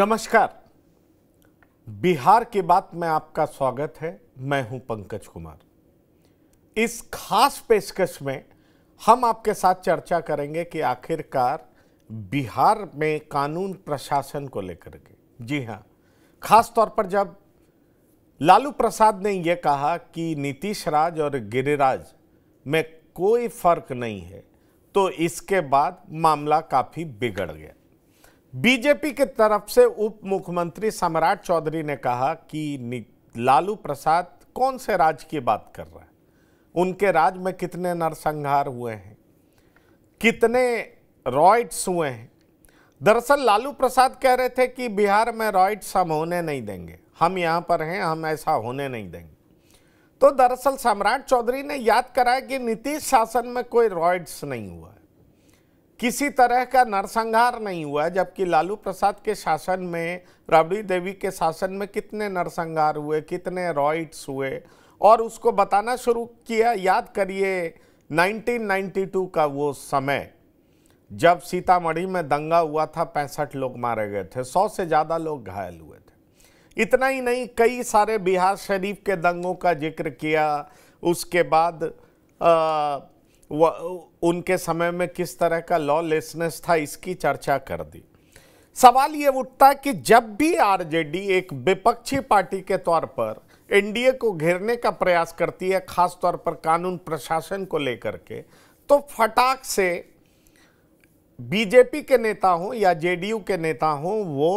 नमस्कार बिहार के बात में आपका स्वागत है मैं हूं पंकज कुमार इस खास पेशकश में हम आपके साथ चर्चा करेंगे कि आखिरकार बिहार में कानून प्रशासन को लेकर के जी हां खास तौर पर जब लालू प्रसाद ने यह कहा कि नीतीश राज और गिरिराज में कोई फर्क नहीं है तो इसके बाद मामला काफ़ी बिगड़ गया बीजेपी के तरफ से उप मुख्यमंत्री सम्राट चौधरी ने कहा कि लालू प्रसाद कौन से राज की बात कर रहा है उनके राज में कितने नरसंहार हुए हैं कितने रॉयट्स हुए हैं दरअसल लालू प्रसाद कह रहे थे कि बिहार में रॉयट्स हम होने नहीं देंगे हम यहां पर हैं हम ऐसा होने नहीं देंगे तो दरअसल सम्राट चौधरी ने याद कराया कि नीतीश शासन में कोई रॉयट्स नहीं हुआ है किसी तरह का नरसंहार नहीं हुआ जबकि लालू प्रसाद के शासन में राबड़ी देवी के शासन में कितने नरसंहार हुए कितने रॉइट्स हुए और उसको बताना शुरू किया याद करिए 1992 का वो समय जब सीतामढ़ी में दंगा हुआ था पैंसठ लोग मारे गए थे सौ से ज़्यादा लोग घायल हुए थे इतना ही नहीं कई सारे बिहार शरीफ के दंगों का जिक्र किया उसके बाद आ, उनके समय में किस तरह का लॉलेसनेस था इसकी चर्चा कर दी सवाल ये उठता कि जब भी आरजेडी एक विपक्षी पार्टी के तौर पर एनडीए को घेरने का प्रयास करती है खास तौर पर कानून प्रशासन को लेकर के तो फटाक से बीजेपी के नेता हों या जेडीयू के नेता हों वो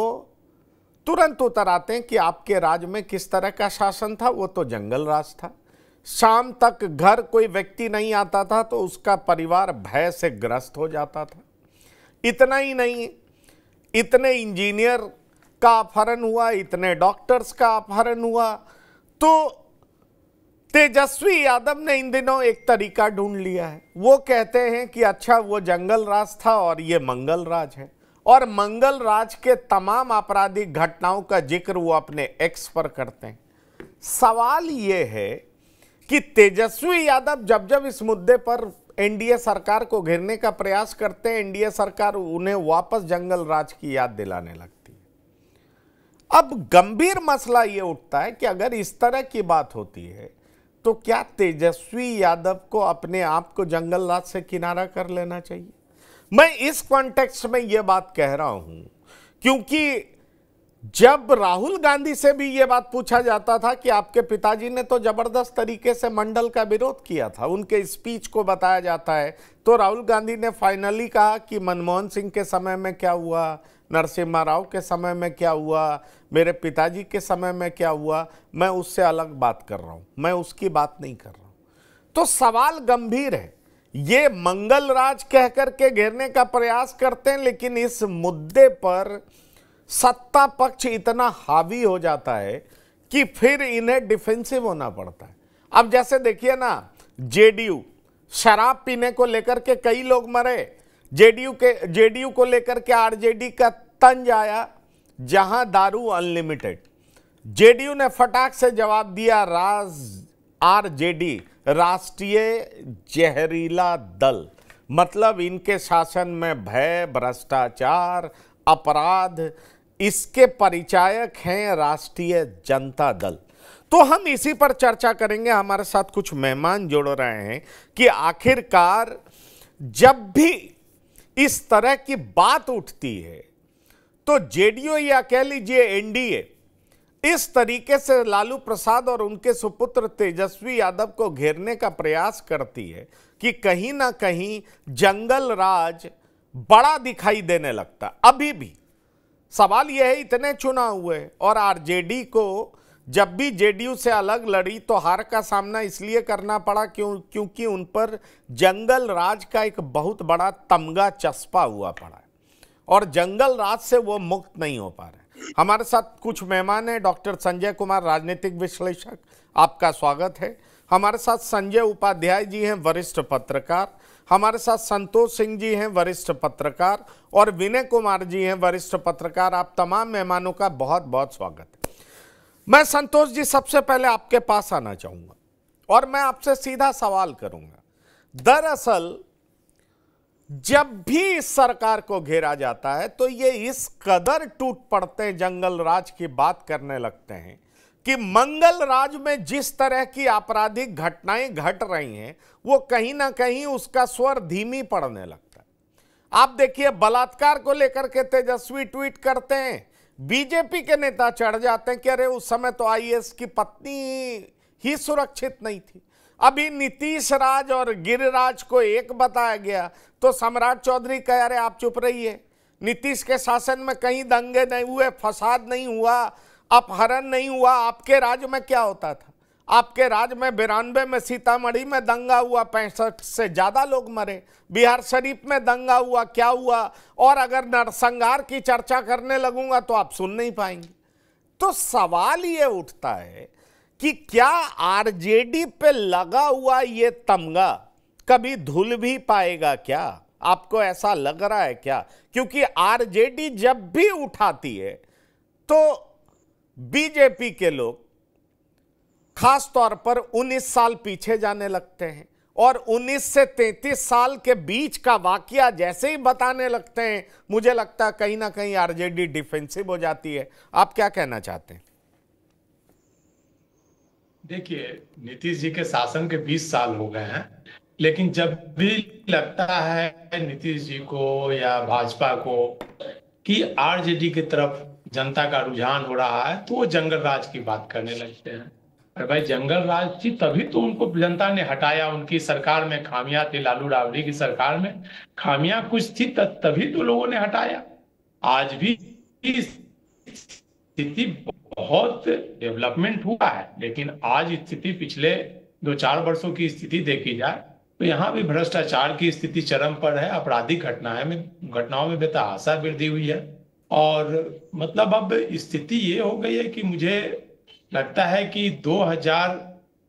तुरंत उतर आते हैं कि आपके राज्य में किस तरह का शासन था वो तो जंगल राज था शाम तक घर कोई व्यक्ति नहीं आता था तो उसका परिवार भय से ग्रस्त हो जाता था इतना ही नहीं इतने इंजीनियर का अपहरण हुआ इतने डॉक्टर्स का अपहरण हुआ तो तेजस्वी यादव ने इन दिनों एक तरीका ढूंढ लिया है वो कहते हैं कि अच्छा वो जंगल राज था और ये मंगल राज है और मंगल राज के तमाम आपराधिक घटनाओं का जिक्र वो अपने एक्स पर करते हैं सवाल ये है कि तेजस्वी यादव जब जब इस मुद्दे पर एनडीए सरकार को घेरने का प्रयास करते हैं एनडीए सरकार उन्हें वापस जंगल राज की याद दिलाने लगती है अब गंभीर मसला यह उठता है कि अगर इस तरह की बात होती है तो क्या तेजस्वी यादव को अपने आप को जंगल राज से किनारा कर लेना चाहिए मैं इस कॉन्टेक्स्ट में यह बात कह रहा हूं क्योंकि जब राहुल गांधी से भी ये बात पूछा जाता था कि आपके पिताजी ने तो जबरदस्त तरीके से मंडल का विरोध किया था उनके स्पीच को बताया जाता है तो राहुल गांधी ने फाइनली कहा कि मनमोहन सिंह के समय में क्या हुआ नरसिम्हा राव के समय में क्या हुआ मेरे पिताजी के समय में क्या हुआ मैं उससे अलग बात कर रहा हूँ मैं उसकी बात नहीं कर रहा हूँ तो सवाल गंभीर है ये मंगल राज कह करके घेरने का प्रयास करते हैं लेकिन इस मुद्दे पर सत्ता पक्ष इतना हावी हो जाता है कि फिर इन्हें डिफेंसिव होना पड़ता है अब जैसे देखिए ना जेडीयू शराब पीने को लेकर के कई लोग मरे जेडीयू के जेडीयू को लेकर के आरजेडी का तंज आया जहां दारू अनलिमिटेड जेडीयू ने फटाक से जवाब दिया राज आरजेडी राष्ट्रीय जहरीला दल मतलब इनके शासन में भय भ्रष्टाचार अपराध इसके परिचायक हैं राष्ट्रीय जनता दल तो हम इसी पर चर्चा करेंगे हमारे साथ कुछ मेहमान जोड़ रहे हैं कि आखिरकार जब भी इस तरह की बात उठती है तो जेडीओ या कह लीजिए एनडीए इस तरीके से लालू प्रसाद और उनके सुपुत्र तेजस्वी यादव को घेरने का प्रयास करती है कि कहीं ना कहीं जंगल राज बड़ा दिखाई देने लगता अभी भी सवाल यह है इतने चुनाव हुए और आरजेडी को जब भी जेडीयू से अलग लड़ी तो हार का सामना इसलिए करना पड़ा क्यों क्योंकि उन पर जंगल राज का एक बहुत बड़ा तमगा चस्पा हुआ पड़ा है और जंगल राज से वो मुक्त नहीं हो पा रहे हमारे साथ कुछ मेहमान हैं डॉक्टर संजय कुमार राजनीतिक विश्लेषक आपका स्वागत है हमारे साथ संजय उपाध्याय जी हैं वरिष्ठ पत्रकार हमारे साथ संतोष सिंह जी हैं वरिष्ठ पत्रकार और विनय कुमार जी हैं वरिष्ठ पत्रकार आप तमाम मेहमानों का बहुत बहुत स्वागत है मैं संतोष जी सबसे पहले आपके पास आना चाहूंगा और मैं आपसे सीधा सवाल करूंगा दरअसल जब भी इस सरकार को घेरा जाता है तो ये इस कदर टूट पड़ते हैं जंगल राज की बात करने लगते हैं कि मंगल राज में जिस तरह की आपराधिक घटनाएं घट रही हैं वो कहीं ना कहीं उसका स्वर धीमी पड़ने लगता है आप देखिए बलात्कार को लेकर के तेजस्वी ट्वीट करते हैं बीजेपी के नेता चढ़ जाते हैं कि अरे उस समय तो आईएएस की पत्नी ही सुरक्षित नहीं थी अभी नीतीश राज और गिरिराज को एक बताया गया तो सम्राट चौधरी कह रहे आप चुप रहिए नीतीश के शासन में कहीं दंगे नहीं हुए फसाद नहीं हुआ अपहरण नहीं हुआ आपके राज्य में क्या होता था आपके राज्य में बिरानवे में सीतामढ़ी में दंगा हुआ पैंसठ से ज़्यादा लोग मरे बिहार शरीफ में दंगा हुआ क्या हुआ और अगर नरसंहार की चर्चा करने लगूंगा तो आप सुन नहीं पाएंगे तो सवाल ये उठता है कि क्या आरजेडी पे लगा हुआ ये तमगा कभी धुल भी पाएगा क्या आपको ऐसा लग रहा है क्या क्योंकि आरजेडी जब भी उठाती है तो बीजेपी के लोग खास तौर पर 19 साल पीछे जाने लगते हैं और 19 से 33 साल के बीच का वाक्य जैसे ही बताने लगते हैं मुझे लगता है कहीं ना कहीं आरजेडी डिफेंसिव हो जाती है आप क्या कहना चाहते हैं देखिए नीतीश जी के शासन के 20 साल हो गए हैं लेकिन जब भी लगता है नीतीश जी को या भाजपा को कि आरजेडी की तरफ जनता का रुझान हो रहा है तो वो जंगल राज की बात करने लगते हैं अरे भाई जंगल राज थी तभी तो उनको जनता ने हटाया उनकी सरकार में खामियां थी लालू रावड़ी की सरकार में खामियां कुछ थी तभी तो लोगों ने हटाया आज भी स्थिति बहुत डेवलपमेंट हुआ है लेकिन आज स्थिति पिछले दो चार वर्षों की स्थिति देखी जाए तो यहाँ भी भ्रष्टाचार की स्थिति चरम पर है आपराधिक घटनाएं में घटनाओं में बेतहासा तो वृद्धि हुई है और मतलब अब स्थिति ये हो गई है कि मुझे लगता है कि हजार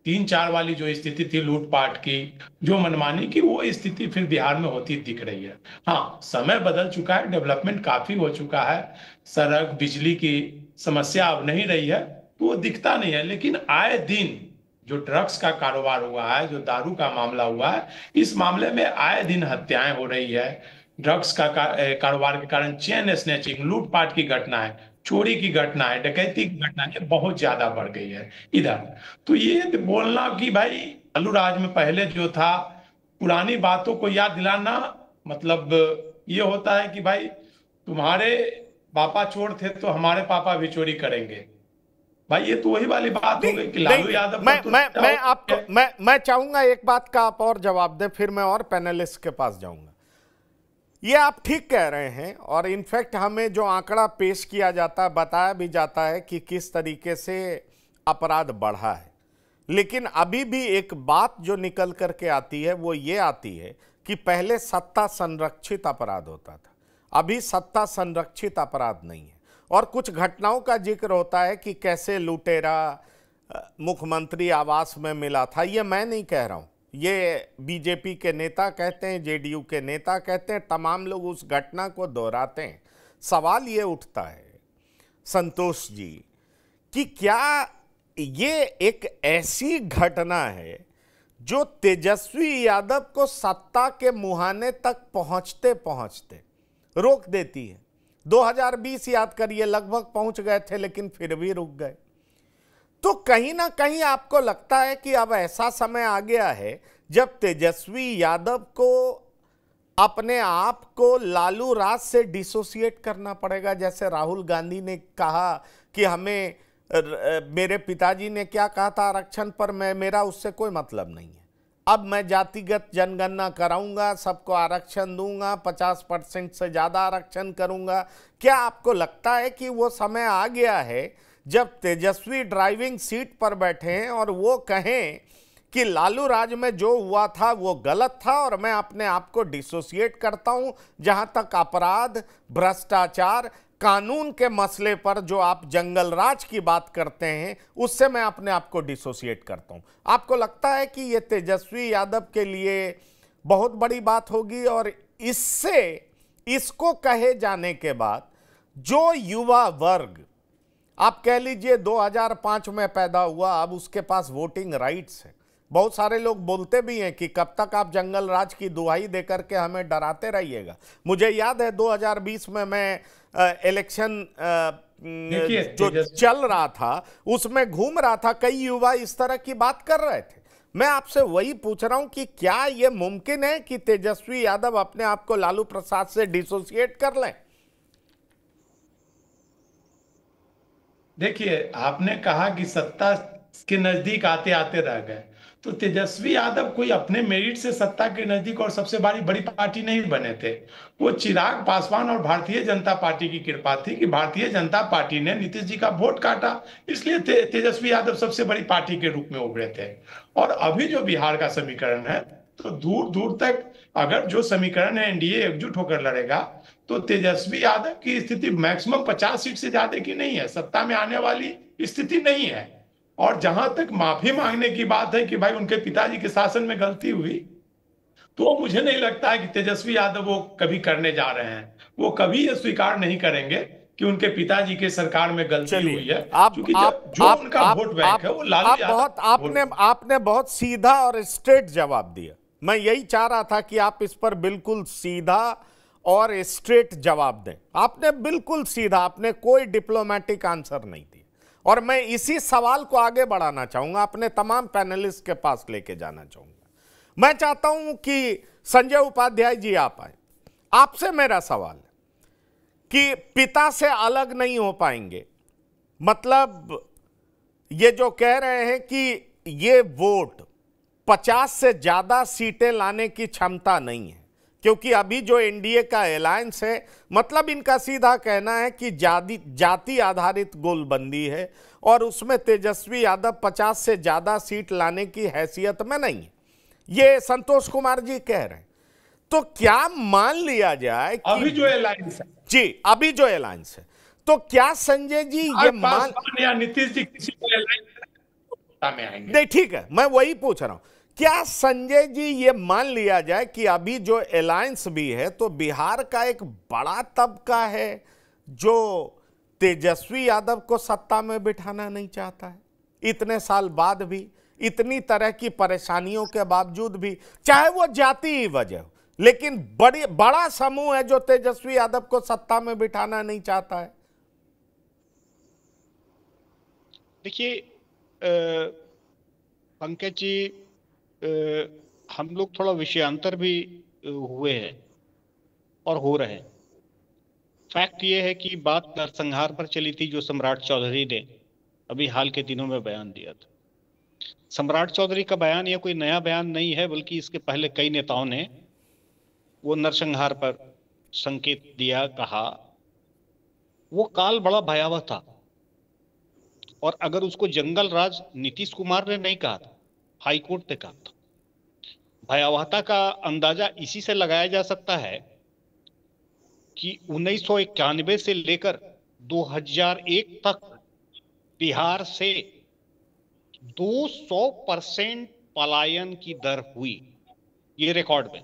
तीन चार वाली जो स्थिति थी लूटपाट की जो मनमानी की वो स्थिति फिर बिहार में होती दिख रही है हाँ समय बदल चुका है डेवलपमेंट काफी हो चुका है सड़क बिजली की समस्या अब नहीं रही है तो वो दिखता नहीं है लेकिन आए दिन जो ड्रग्स का कारोबार हुआ है जो दारू का मामला हुआ है इस मामले में आए दिन हत्याएं हो रही है ड्रग्स का, कारोबार के कारण चेन स्नेचिंग लूटपाट की घटना है चोरी की घटना है डकैती की घटना है बहुत ज्यादा बढ़ गई है इधर तो ये तो बोलना कि भाई अल्लू राज में पहले जो था पुरानी बातों को याद दिलाना मतलब ये होता है कि भाई तुम्हारे पापा चोर थे तो हमारे पापा भी चोरी करेंगे भाई ये तो वही वाली बात हो गई कि लालू यादव मैं तो मैं मैं आपको मैं मैं चाहूंगा एक बात का आप और जवाब दें फिर मैं और पैनलिस्ट के पास जाऊंगा ये आप ठीक कह रहे हैं और इनफैक्ट हमें जो आंकड़ा पेश किया जाता है बताया भी जाता है कि किस तरीके से अपराध बढ़ा है लेकिन अभी भी एक बात जो निकल करके आती है वो ये आती है कि पहले सत्ता संरक्षित अपराध होता था अभी सत्ता संरक्षित अपराध नहीं है और कुछ घटनाओं का जिक्र होता है कि कैसे लुटेरा मुख्यमंत्री आवास में मिला था ये मैं नहीं कह रहा हूँ ये बीजेपी के नेता कहते हैं जेडीयू के नेता कहते हैं तमाम लोग उस घटना को दोहराते हैं सवाल ये उठता है संतोष जी कि क्या ये एक ऐसी घटना है जो तेजस्वी यादव को सत्ता के मुहाने तक पहुंचते पहुंचते रोक देती है 2020 याद करिए लगभग पहुंच गए थे लेकिन फिर भी रुक गए तो कहीं ना कहीं आपको लगता है कि अब ऐसा समय आ गया है जब तेजस्वी यादव को अपने आप को लालू राज से डिसोसिएट करना पड़ेगा जैसे राहुल गांधी ने कहा कि हमें मेरे पिताजी ने क्या कहा था आरक्षण पर मैं मेरा उससे कोई मतलब नहीं है अब मैं जातिगत जनगणना कराऊंगा सबको आरक्षण दूंगा 50 परसेंट से ज़्यादा आरक्षण करूंगा क्या आपको लगता है कि वो समय आ गया है जब तेजस्वी ड्राइविंग सीट पर बैठे हैं और वो कहें कि लालू राज में जो हुआ था वो गलत था और मैं अपने आप को डिसोसिएट करता हूं जहां तक अपराध भ्रष्टाचार कानून के मसले पर जो आप जंगल राज की बात करते हैं उससे मैं अपने आप को डिसोसिएट करता हूं आपको लगता है कि ये तेजस्वी यादव के लिए बहुत बड़ी बात होगी और इससे इसको कहे जाने के बाद जो युवा वर्ग आप कह लीजिए 2005 में पैदा हुआ अब उसके पास वोटिंग राइट्स है बहुत सारे लोग बोलते भी हैं कि कब तक आप जंगल राज की दुहाई दे करके हमें डराते रहिएगा मुझे याद है 2020 में मैं इलेक्शन जो चल रहा था उसमें घूम रहा था कई युवा इस तरह की बात कर रहे थे मैं आपसे वही पूछ रहा हूं कि क्या यह मुमकिन है कि तेजस्वी यादव अपने आप को लालू प्रसाद से डिसोसिएट कर लें देखिए आपने कहा कि सत्ता के नजदीक आते आते रह गए तो तेजस्वी यादव कोई अपने मेरिट से सत्ता के नजदीक और सबसे बड़ी बड़ी पार्टी नहीं बने थे वो चिराग पासवान और भारतीय जनता पार्टी की कृपा थी कि भारतीय जनता पार्टी ने नीतीश जी का वोट काटा इसलिए ते, तेजस्वी यादव सबसे बड़ी पार्टी के रूप में उभरे थे और अभी जो बिहार का समीकरण है तो दूर दूर तक अगर जो समीकरण है एनडीए एकजुट होकर लड़ेगा तो तेजस्वी यादव की स्थिति मैक्सिमम पचास सीट से ज्यादा की नहीं है सत्ता में आने वाली स्थिति नहीं है और जहां तक माफी मांगने की बात है कि भाई उनके पिताजी के शासन में गलती हुई तो मुझे नहीं लगता है कि तेजस्वी यादव वो कभी करने जा रहे हैं वो कभी ये स्वीकार नहीं करेंगे कि उनके पिताजी के सरकार में गलती हुई है आप आप जो आप, उनका आप, वोट बैंक आप, है वो लालू आप बहुत आपने आपने बहुत सीधा और स्ट्रेट जवाब दिया मैं यही चाह रहा था कि आप इस पर बिल्कुल सीधा और स्ट्रेट जवाब दें आपने बिल्कुल सीधा आपने कोई डिप्लोमेटिक आंसर नहीं दिया और मैं इसी सवाल को आगे बढ़ाना चाहूंगा अपने तमाम पैनलिस्ट के पास लेके जाना चाहूंगा मैं चाहता हूं कि संजय उपाध्याय जी आप आए आपसे मेरा सवाल है कि पिता से अलग नहीं हो पाएंगे मतलब ये जो कह रहे हैं कि ये वोट पचास से ज़्यादा सीटें लाने की क्षमता नहीं है क्योंकि अभी जो एनडीए का अलायंस है मतलब इनका सीधा कहना है कि जाति जाति आधारित गोलबंदी है और उसमें तेजस्वी यादव 50 से ज़्यादा सीट लाने की हैसियत में नहीं ये संतोष कुमार जी कह रहे हैं तो क्या मान लिया जाए कि अभी जो अलायंस है जी अभी जो अलायंस है तो क्या संजय जी ये मान नीतीश जी किसी को नहीं ठीक है मैं वही पूछ रहा हूं क्या संजय जी ये मान लिया जाए कि अभी जो अलायंस भी है तो बिहार का एक बड़ा तबका है जो तेजस्वी यादव को सत्ता में बिठाना नहीं चाहता है इतने साल बाद भी इतनी तरह की परेशानियों के बावजूद भी चाहे वो जाति ही वजह हो लेकिन बड़ी बड़ा समूह है जो तेजस्वी यादव को सत्ता में बिठाना नहीं चाहता है देखिए पंकज जी हम लोग थोड़ा विषयांतर भी हुए हैं और हो रहे हैं फैक्ट ये है कि बात नरसंहार पर चली थी जो सम्राट चौधरी ने अभी हाल के दिनों में बयान दिया था सम्राट चौधरी का बयान यह कोई नया बयान नहीं है बल्कि इसके पहले कई नेताओं ने वो नरसंहार पर संकेत दिया कहा वो काल बड़ा भयावह था और अगर उसको जंगल राज नीतीश कुमार ने नहीं कहा था ने तक था भयावहता का अंदाजा इसी से लगाया जा सकता है कि उन्नीस से लेकर 2001 तक बिहार से 200 परसेंट पलायन की दर हुई ये रिकॉर्ड में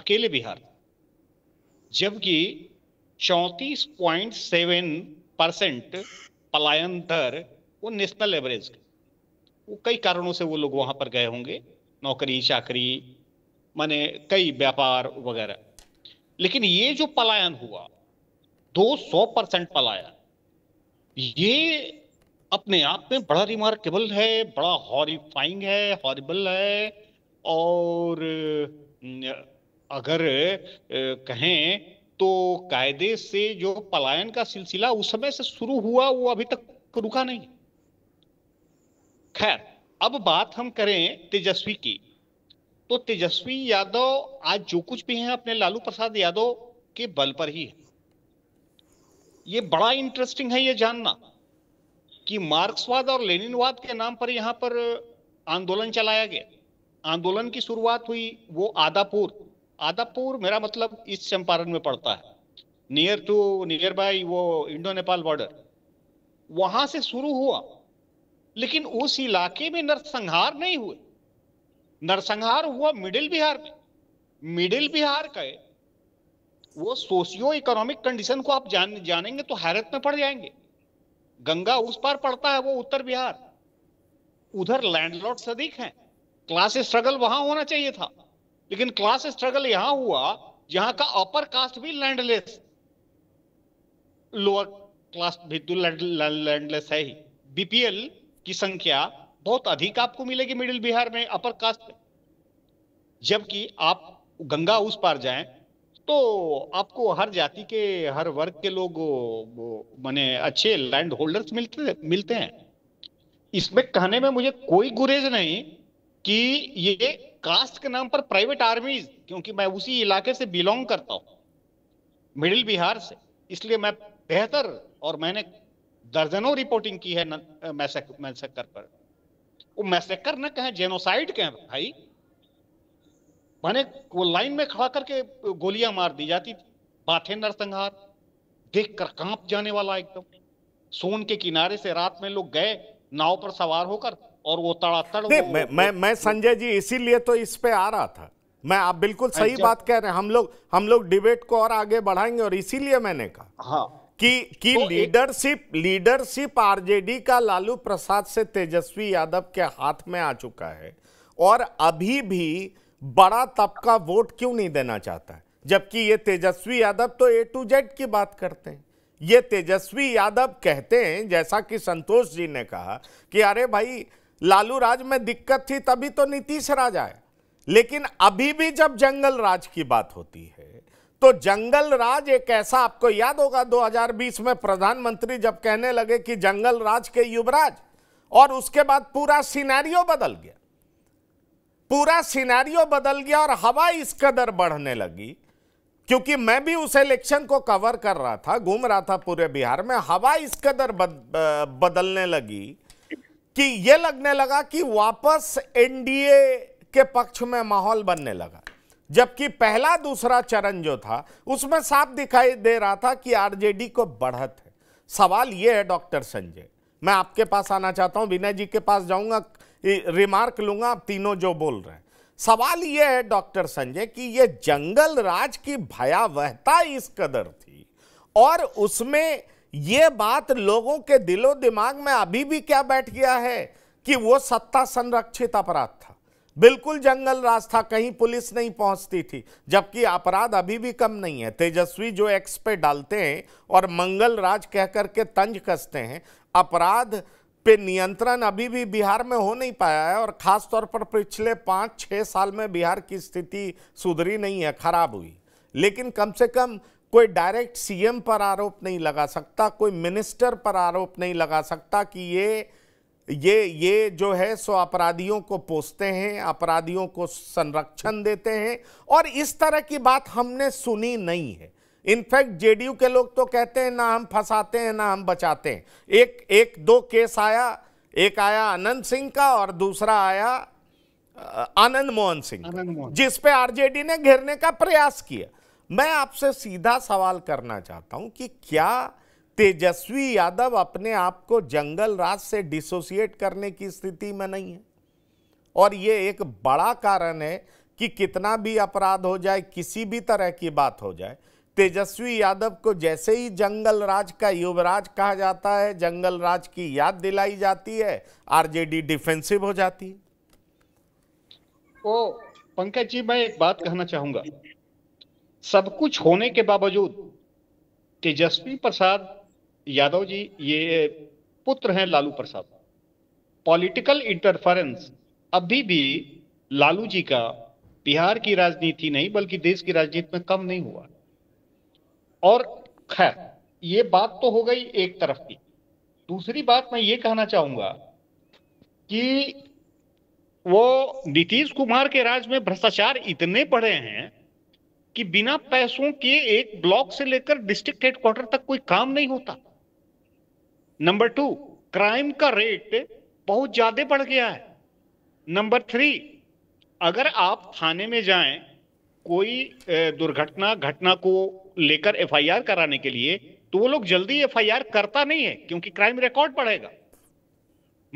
अकेले बिहार जबकि 34.7 परसेंट पलायन दर वो नेशनल एवरेज का वो कई कारणों से वो लोग वहां पर गए होंगे नौकरी चाकरी माने कई व्यापार वगैरह लेकिन ये जो पलायन हुआ दो सौ परसेंट पलायन ये अपने आप में बड़ा रिमार्केबल है बड़ा हॉरीफाइंग है हॉरिबल है और अगर कहें तो कायदे से जो पलायन का सिलसिला उस समय से शुरू हुआ वो अभी तक रुका नहीं खैर अब बात हम करें तेजस्वी की तो तेजस्वी यादव आज जो कुछ भी है अपने लालू प्रसाद यादव के बल पर ही है ये बड़ा इंटरेस्टिंग है ये जानना कि मार्क्सवाद और लेनिनवाद के नाम पर यहां पर आंदोलन चलाया गया आंदोलन की शुरुआत हुई वो आदापुर आदापुर मेरा मतलब ईस्ट चंपारण में पड़ता है नियर टू नियर बाय वो इंडो नेपाल बॉर्डर वहां से शुरू हुआ लेकिन उस इलाके में नरसंहार नहीं हुए नरसंहार हुआ मिडिल बिहार में मिडिल बिहार का वो सोशियो इकोनॉमिक कंडीशन को आप जान जानेंगे तो हैरत में पड़ जाएंगे गंगा उस पार पड़ता है वो उत्तर बिहार उधर लैंडलॉर्ड अधिक हैं क्लास स्ट्रगल वहां होना चाहिए था लेकिन क्लास स्ट्रगल यहां हुआ जहां का अपर कास्ट भी लैंडलेस लोअर क्लास भी तो लैंडलेस है ही बीपीएल की संख्या बहुत अधिक आपको मिलेगी मिडिल बिहार में अपर कास्ट में जबकि आप गंगा उस पार जाएं तो आपको हर जाति के हर वर्ग के लोग मैंने अच्छे लैंड होल्डर्स मिलते मिलते हैं इसमें कहने में मुझे कोई गुरेज नहीं कि ये कास्ट के नाम पर प्राइवेट आर्मीज क्योंकि मैं उसी इलाके से बिलोंग करता हूं मिडिल बिहार से इसलिए मैं बेहतर और मैंने दर्जनों रिपोर्टिंग की है मैसेकर पर वो मैसेकर न कहें जेनोसाइड कहें भाई माने वो लाइन में खड़ा करके गोलियां मार दी जाती बाथे नरसंहार देख कर कांप जाने वाला एकदम सोन के किनारे से रात में लोग गए नाव पर सवार होकर और वो तड़ातड़ मैं मैं, मैं संजय जी इसीलिए तो इस पे आ रहा था मैं आप बिल्कुल सही अच्छा। बात कह रहे हैं हम लोग हम लोग डिबेट को और आगे बढ़ाएंगे और इसीलिए मैंने कहा हाँ कि कि लीडरशिप लीडरशिप आरजेडी का लालू प्रसाद से तेजस्वी यादव के हाथ में आ चुका है और अभी भी बड़ा तबका वोट क्यों नहीं देना चाहता है जबकि ये तेजस्वी यादव तो ए टू जेड की बात करते हैं ये तेजस्वी यादव कहते हैं जैसा कि संतोष जी ने कहा कि अरे भाई लालू राज में दिक्कत थी तभी तो नीतीश राज आया लेकिन अभी भी जब जंगल राज की बात होती है तो जंगल राज एक ऐसा आपको याद होगा 2020 में प्रधानमंत्री जब कहने लगे कि जंगल राज के युवराज और उसके बाद पूरा सिनेरियो बदल गया पूरा सिनेरियो बदल गया और हवा इस कदर बढ़ने लगी क्योंकि मैं भी उस इलेक्शन को कवर कर रहा था घूम रहा था पूरे बिहार में हवा इस कदर बद, बदलने लगी कि यह लगने लगा कि वापस एनडीए के पक्ष में माहौल बनने लगा जबकि पहला दूसरा चरण जो था उसमें साफ दिखाई दे रहा था कि आरजेडी को बढ़त है सवाल ये है डॉक्टर संजय मैं आपके पास आना चाहता हूं विनय जी के पास जाऊंगा रिमार्क लूंगा आप तीनों जो बोल रहे हैं सवाल यह है डॉक्टर संजय कि यह जंगल राज की भयावहता इस कदर थी और उसमें ये बात लोगों के दिलो दिमाग में अभी भी क्या बैठ गया है कि वो सत्ता संरक्षित अपराध था बिल्कुल जंगल रास्ता कहीं पुलिस नहीं पहुंचती थी जबकि अपराध अभी भी कम नहीं है तेजस्वी जो एक्स पे डालते हैं और मंगल राज कह करके तंज कसते हैं अपराध पे नियंत्रण अभी भी बिहार में हो नहीं पाया है और ख़ास तौर पर पिछले पाँच छः साल में बिहार की स्थिति सुधरी नहीं है खराब हुई लेकिन कम से कम कोई डायरेक्ट सीएम पर आरोप नहीं लगा सकता कोई मिनिस्टर पर आरोप नहीं लगा सकता कि ये ये ये जो है सो अपराधियों को पोसते हैं अपराधियों को संरक्षण देते हैं और इस तरह की बात हमने सुनी नहीं है इनफैक्ट जेडीयू के लोग तो कहते हैं ना हम फंसाते हैं ना हम बचाते हैं एक एक दो केस आया एक आया आनंद सिंह का और दूसरा आया आनंद मोहन सिंह जिस पे आरजेडी ने घेरने का प्रयास किया मैं आपसे सीधा सवाल करना चाहता हूं कि क्या तेजस्वी यादव अपने आप को जंगल राज से डिसोसिएट करने की स्थिति में नहीं है और ये एक बड़ा कारण है कि कितना भी अपराध हो जाए किसी भी तरह की बात हो जाए तेजस्वी यादव को जैसे ही जंगल राज का युवराज कहा जाता है जंगल राज की याद दिलाई जाती है आरजेडी डिफेंसिव हो जाती है ओ पंकज जी मैं एक बात कहना चाहूंगा सब कुछ होने के बावजूद तेजस्वी प्रसाद यादव जी ये पुत्र हैं लालू प्रसाद पॉलिटिकल इंटरफेरेंस अभी भी लालू जी का बिहार की राजनीति नहीं बल्कि देश की राजनीति में कम नहीं हुआ और खैर ये बात तो हो गई एक तरफ की दूसरी बात मैं ये कहना चाहूंगा कि वो नीतीश कुमार के राज में भ्रष्टाचार इतने बढ़े हैं कि बिना पैसों के एक ब्लॉक से लेकर डिस्ट्रिक्ट हेडक्वार्टर तक कोई काम नहीं होता नंबर टू क्राइम का रेट बहुत ज्यादा बढ़ गया है नंबर थ्री अगर आप थाने में जाएं कोई दुर्घटना घटना को लेकर एफआईआर कराने के लिए तो वो लोग जल्दी एफआईआर करता नहीं है क्योंकि क्राइम रिकॉर्ड बढ़ेगा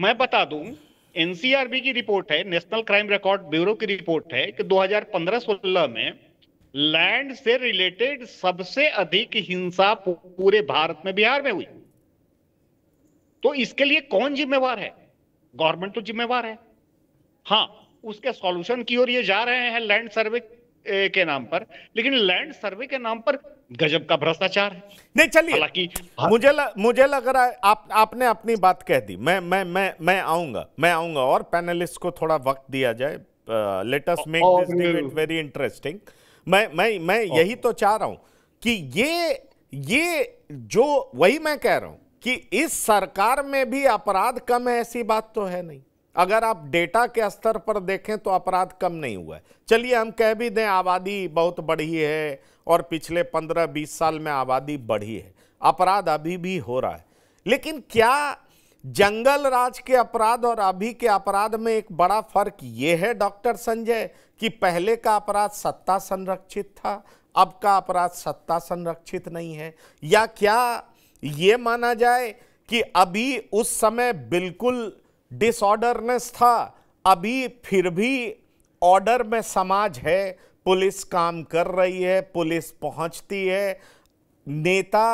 मैं बता दूं एनसीआरबी की रिपोर्ट है नेशनल क्राइम रिकॉर्ड ब्यूरो की रिपोर्ट है कि 2015-16 में लैंड से रिलेटेड सबसे अधिक हिंसा पूरे भारत में बिहार में हुई तो इसके लिए कौन जिम्मेवार है गवर्नमेंट तो जिम्मेवार है हाँ उसके सॉल्यूशन की ओर ये जा रहे हैं लैंड सर्वे के नाम पर लेकिन लैंड सर्वे के नाम पर गजब का भ्रष्टाचार है नहीं चलिए हालांकि हाँ। मुझे ल, मुझे लग रहा है आप आपने अपनी बात कह दी मैं मैं मैं मैं आऊंगा मैं आऊंगा और पैनलिस्ट को थोड़ा वक्त दिया जाए let's make this debate very interesting मैं मैं मैं यही तो चाह रहा हूं कि ये ये जो वही मैं कह रहा हूं कि इस सरकार में भी अपराध कम है ऐसी बात तो है नहीं अगर आप डेटा के स्तर पर देखें तो अपराध कम नहीं हुआ है चलिए हम कह भी दें आबादी बहुत बढ़ी है और पिछले 15-20 साल में आबादी बढ़ी है अपराध अभी भी हो रहा है लेकिन क्या जंगल राज के अपराध और अभी के अपराध में एक बड़ा फर्क ये है डॉक्टर संजय कि पहले का अपराध सत्ता संरक्षित था अब का अपराध सत्ता संरक्षित नहीं है या क्या ये माना जाए कि अभी उस समय बिल्कुल डिसऑर्डरनेस था अभी फिर भी ऑर्डर में समाज है पुलिस काम कर रही है पुलिस पहुंचती है नेता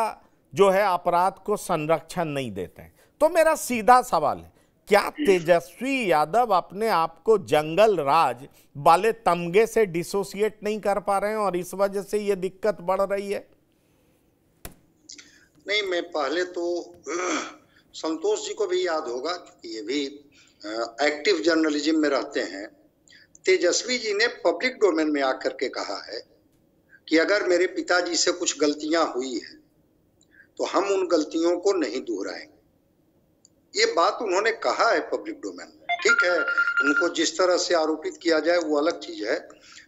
जो है अपराध को संरक्षण नहीं देते हैं तो मेरा सीधा सवाल है क्या तेजस्वी यादव अपने आप को जंगल राज वाले तमगे से डिसोसिएट नहीं कर पा रहे हैं और इस वजह से ये दिक्कत बढ़ रही है नहीं मैं पहले तो संतोष जी को भी याद होगा क्योंकि ये भी एक्टिव जर्नलिज्म में रहते हैं तेजस्वी जी ने पब्लिक डोमेन में आकर के कहा है कि अगर मेरे पिताजी से कुछ गलतियां हुई हैं तो हम उन गलतियों को नहीं दोहराएंगे ये बात उन्होंने कहा है पब्लिक डोमेन में ठीक है उनको जिस तरह से आरोपित किया जाए वो अलग चीज है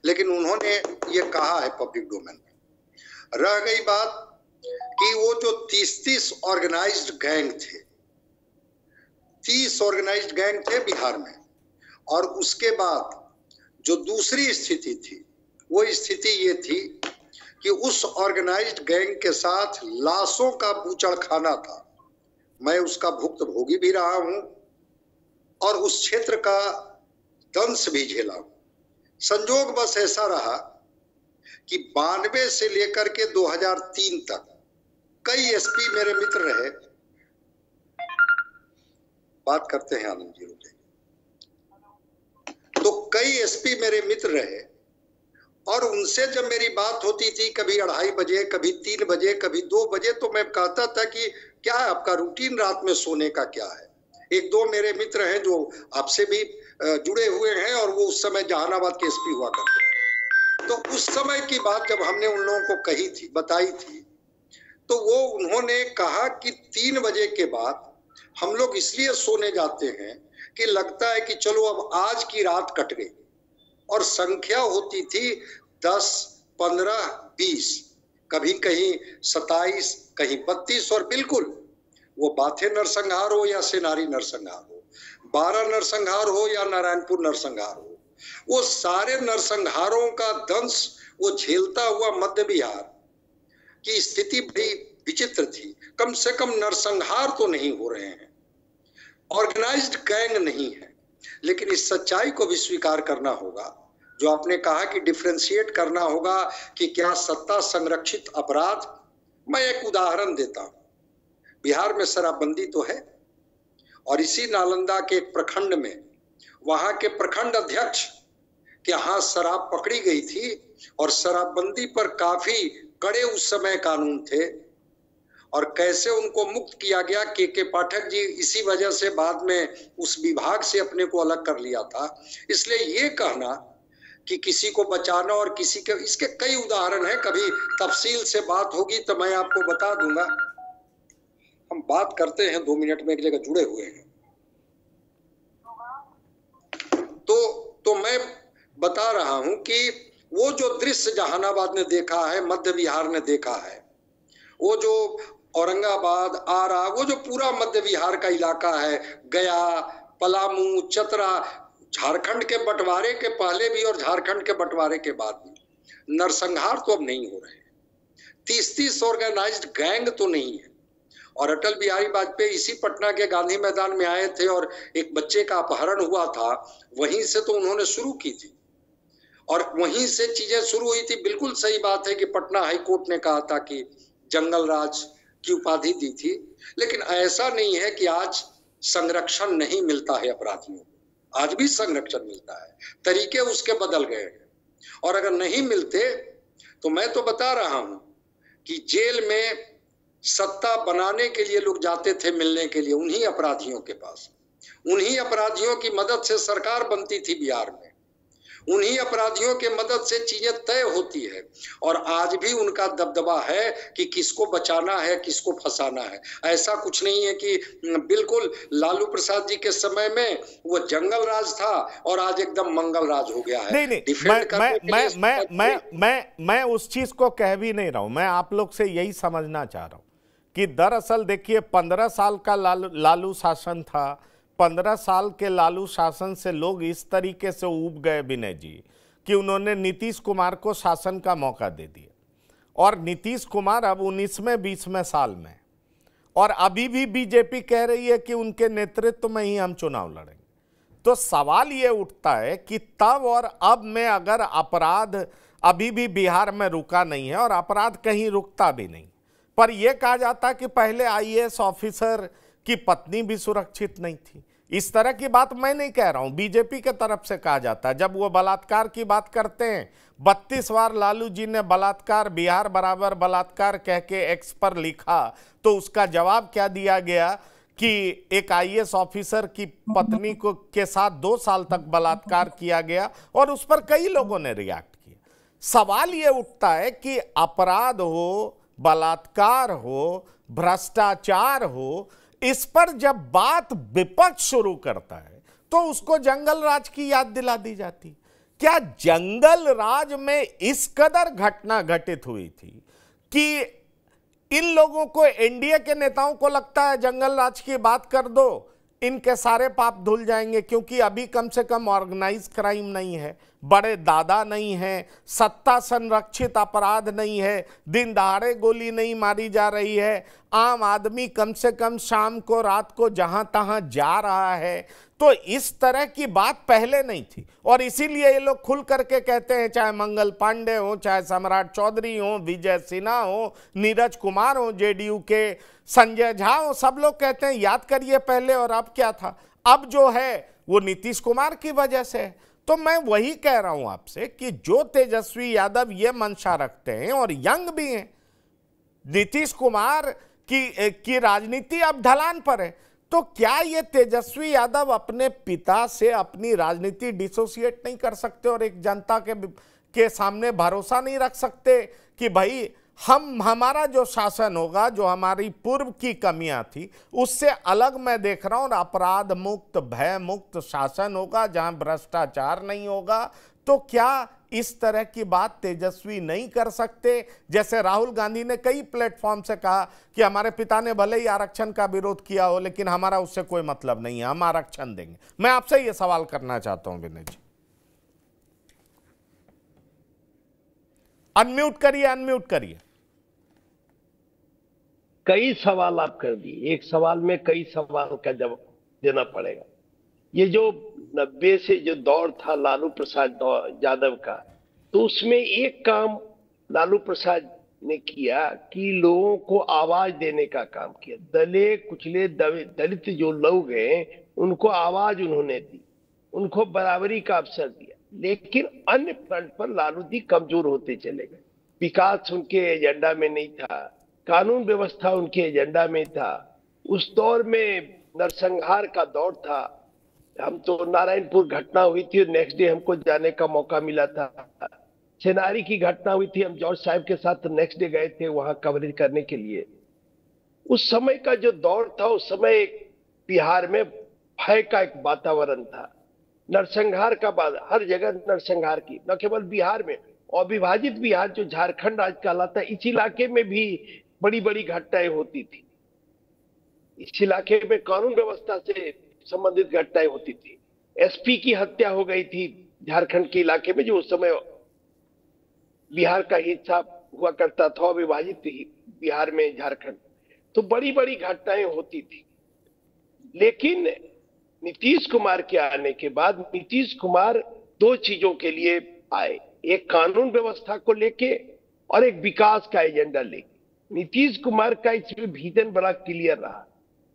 लेकिन उन्होंने ये कहा है पब्लिक डोमेन में रह गई बात कि वो जो तीस तीस ऑर्गेनाइज्ड गैंग थे तीस ऑर्गेनाइज्ड गैंग थे बिहार में और उसके बाद जो दूसरी स्थिति थी वो स्थिति ये थी कि उस ऑर्गेनाइज्ड गैंग के साथ लाशों का पूछड़ खाना था मैं उसका भुक्त भोगी भी रहा हूं और उस क्षेत्र का दंश भी झेला हूं संजोग बस ऐसा रहा कि बानवे से लेकर के 2003 तक कई एसपी मेरे मित्र रहे बात करते हैं आनंद जी रुके तो कई एसपी मेरे मित्र रहे और उनसे जब मेरी बात होती थी कभी अढ़ाई बजे कभी तीन बजे कभी दो बजे तो मैं कहता था कि क्या है आपका रूटीन रात में सोने का क्या है एक दो मेरे मित्र हैं जो आपसे भी जुड़े हुए हैं और वो उस समय जहानाबाद के एसपी हुआ करते थे तो उस समय की बात जब हमने उन लोगों को कही थी बताई थी तो वो उन्होंने कहा कि तीन बजे के बाद हम लोग इसलिए सोने जाते हैं कि लगता है कि चलो अब आज की रात कट गई और संख्या होती थी दस पंद्रह बीस कभी कहीं सताइस कहीं बत्तीस और बिल्कुल वो बाथे नरसंहार हो या सेनारी नरसंहार हो बारह नरसंहार हो या नारायणपुर नरसंहार हो वो सारे नरसंहारों का दंश वो झेलता हुआ मध्य बिहार की स्थिति बड़ी विचित्र थी कम से कम नरसंहार तो नहीं हो रहे हैं ऑर्गेनाइज्ड गैंग नहीं है लेकिन इस सच्चाई को भी स्वीकार करना होगा जो आपने कहा कि डिफ्रेंशिएट करना होगा कि क्या सत्ता संरक्षित अपराध मैं एक उदाहरण देता हूं बिहार में शराबबंदी तो है और इसी नालंदा के एक प्रखंड में वहां के प्रखंड अध्यक्ष के यहां शराब पकड़ी गई थी और शराबबंदी पर काफी कड़े उस समय कानून थे और कैसे उनको मुक्त किया गया के के पाठक जी इसी वजह से बाद में उस विभाग से अपने को अलग कर लिया था इसलिए ये कहना कि किसी को बचाना और किसी के इसके कई उदाहरण हैं कभी तफसील से बात होगी तो मैं आपको बता दूंगा हम बात करते हैं दो मिनट में एक जगह जुड़े हुए हैं तो तो मैं बता रहा हूं कि वो जो दृश्य जहानाबाद ने देखा है मध्य बिहार ने देखा है वो जो औरंगाबाद आरा वो जो पूरा मध्य बिहार का इलाका है गया पलामू चतरा झारखंड के बंटवारे के पहले भी और झारखंड के बंटवारे के बाद भी नरसंहार तो अब नहीं हो रहे हैं तीस तीस ऑर्गेनाइज गैंग तो नहीं है और अटल बिहारी वाजपेयी इसी पटना के गांधी मैदान में आए थे और एक बच्चे का अपहरण हुआ था वहीं से तो उन्होंने शुरू की थी और वहीं से चीजें शुरू हुई थी बिल्कुल सही बात है कि पटना हाईकोर्ट ने कहा था कि जंगल राज की उपाधि दी थी लेकिन ऐसा नहीं है कि आज संरक्षण नहीं मिलता है अपराधियों को आज भी संरक्षण मिलता है तरीके उसके बदल गए हैं और अगर नहीं मिलते तो मैं तो बता रहा हूं कि जेल में सत्ता बनाने के लिए लोग जाते थे मिलने के लिए उन्हीं अपराधियों के पास उन्हीं अपराधियों की मदद से सरकार बनती थी बिहार में उन्हीं अपराधियों के मदद से चीजें तय होती है और आज भी उनका दबदबा है कि किसको बचाना है किसको फंसाना है ऐसा कुछ नहीं है कि बिल्कुल लालू प्रसाद जी के समय में वो जंगल राज था और आज एकदम मंगल राज हो गया है नहीं, नहीं, मैं, मैं, मैं, मैं, मैं, मैं, मैं उस चीज को कह भी नहीं रहा हूं मैं आप लोग से यही समझना चाह रहा हूं कि दरअसल देखिए पंद्रह साल का लालू लालू शासन था पंद्रह साल के लालू शासन से लोग इस तरीके से उब गए विनय जी कि उन्होंने नीतीश कुमार को शासन का मौका दे दिया और नीतीश कुमार अब उन्नीसवें बीसवें साल में और अभी भी बीजेपी कह रही है कि उनके नेतृत्व में ही हम चुनाव लड़ेंगे तो सवाल ये उठता है कि तब और अब में अगर अपराध अभी भी बिहार में रुका नहीं है और अपराध कहीं रुकता भी नहीं पर यह कहा जाता कि पहले आईएएस ऑफिसर की पत्नी भी सुरक्षित नहीं थी इस तरह की बात मैं नहीं कह रहा हूं बीजेपी के तरफ से कहा जाता है जब वो बलात्कार की बात करते हैं बत्तीस बार लालू जी ने बलात्कार बिहार बराबर बलात्कार कह के एक्स पर लिखा तो उसका जवाब क्या दिया गया कि एक आईएएस ऑफिसर की पत्नी को के साथ दो साल तक बलात्कार किया गया और उस पर कई लोगों ने रिएक्ट किया सवाल ये उठता है कि अपराध हो बलात्कार हो भ्रष्टाचार हो इस पर जब बात विपक्ष शुरू करता है तो उसको जंगल राज की याद दिला दी जाती क्या जंगल राज में इस कदर घटना घटित हुई थी कि इन लोगों को एनडीए के नेताओं को लगता है जंगल राज की बात कर दो इनके सारे पाप धुल जाएंगे क्योंकि अभी कम से कम ऑर्गेनाइज क्राइम नहीं है बड़े दादा नहीं हैं सत्ता संरक्षित अपराध नहीं है दिन दहाड़े गोली नहीं मारी जा रही है आम आदमी कम से कम शाम को रात को जहां तहाँ जा रहा है तो इस तरह की बात पहले नहीं थी और इसीलिए ये लोग खुल करके कहते हैं चाहे मंगल पांडे हों चाहे सम्राट चौधरी हों विजय सिन्हा हो नीरज कुमार हों जेडीयू के संजय झा हो सब लोग कहते हैं याद करिए पहले और अब क्या था अब जो है वो नीतीश कुमार की वजह से है तो मैं वही कह रहा हूं आपसे कि जो तेजस्वी यादव ये मंशा रखते हैं और यंग भी हैं नीतीश कुमार की की राजनीति अब ढलान पर है तो क्या ये तेजस्वी यादव अपने पिता से अपनी राजनीति डिसोसिएट नहीं कर सकते और एक जनता के के सामने भरोसा नहीं रख सकते कि भाई हम हमारा जो शासन होगा जो हमारी पूर्व की कमियां थी उससे अलग मैं देख रहा हूं और अपराध मुक्त भय मुक्त शासन होगा जहां भ्रष्टाचार नहीं होगा तो क्या इस तरह की बात तेजस्वी नहीं कर सकते जैसे राहुल गांधी ने कई प्लेटफॉर्म से कहा कि हमारे पिता ने भले ही आरक्षण का विरोध किया हो लेकिन हमारा उससे कोई मतलब नहीं है हम आरक्षण देंगे मैं आपसे ये सवाल करना चाहता हूँ विनय जी अनम्यूट करिए अनम्यूट करिए कई सवाल आप कर दिए एक सवाल में कई सवाल का जवाब देना पड़ेगा ये जो नब्बे से जो दौर था लालू प्रसाद यादव का तो उसमें एक काम लालू प्रसाद ने किया कि लोगों को आवाज देने का काम किया दले कुचले दलित जो लोग हैं उनको आवाज उन्होंने दी उनको बराबरी का अवसर दिया लेकिन अन्य फ्रंट पर लालू जी कमजोर होते चले गए विकास उनके एजेंडा में नहीं था कानून व्यवस्था उनके एजेंडा में था उस दौर में नरसंहार का दौर था हम तो नारायणपुर घटना हुई थी नेक्स्ट डे हमको जाने का मौका मिला था सेनारी की घटना हुई थी हम जॉर्ज साहब के साथ नेक्स्ट डे गए थे वहां कवरेज करने के लिए उस समय का जो दौर था उस समय बिहार में भय का एक वातावरण था नरसंहार का बाद हर जगह नरसंहार की न केवल बिहार में अविभाजित बिहार जो झारखंड राज्य कहलाता है इस इलाके में भी बड़ी बड़ी घटनाएं होती थी इस इलाके में कानून व्यवस्था से संबंधित घटनाएं होती थी एसपी की हत्या हो गई थी झारखंड के इलाके में जो उस समय बिहार का हिस्सा हुआ करता था अविभाजित बिहार में झारखंड तो बड़ी बड़ी घटनाएं होती थी लेकिन नीतीश कुमार के आने के बाद नीतीश कुमार दो चीजों के लिए आए एक कानून व्यवस्था को लेके और एक विकास का एजेंडा लेके नीतीश कुमार का इसमें भीजन बड़ा क्लियर रहा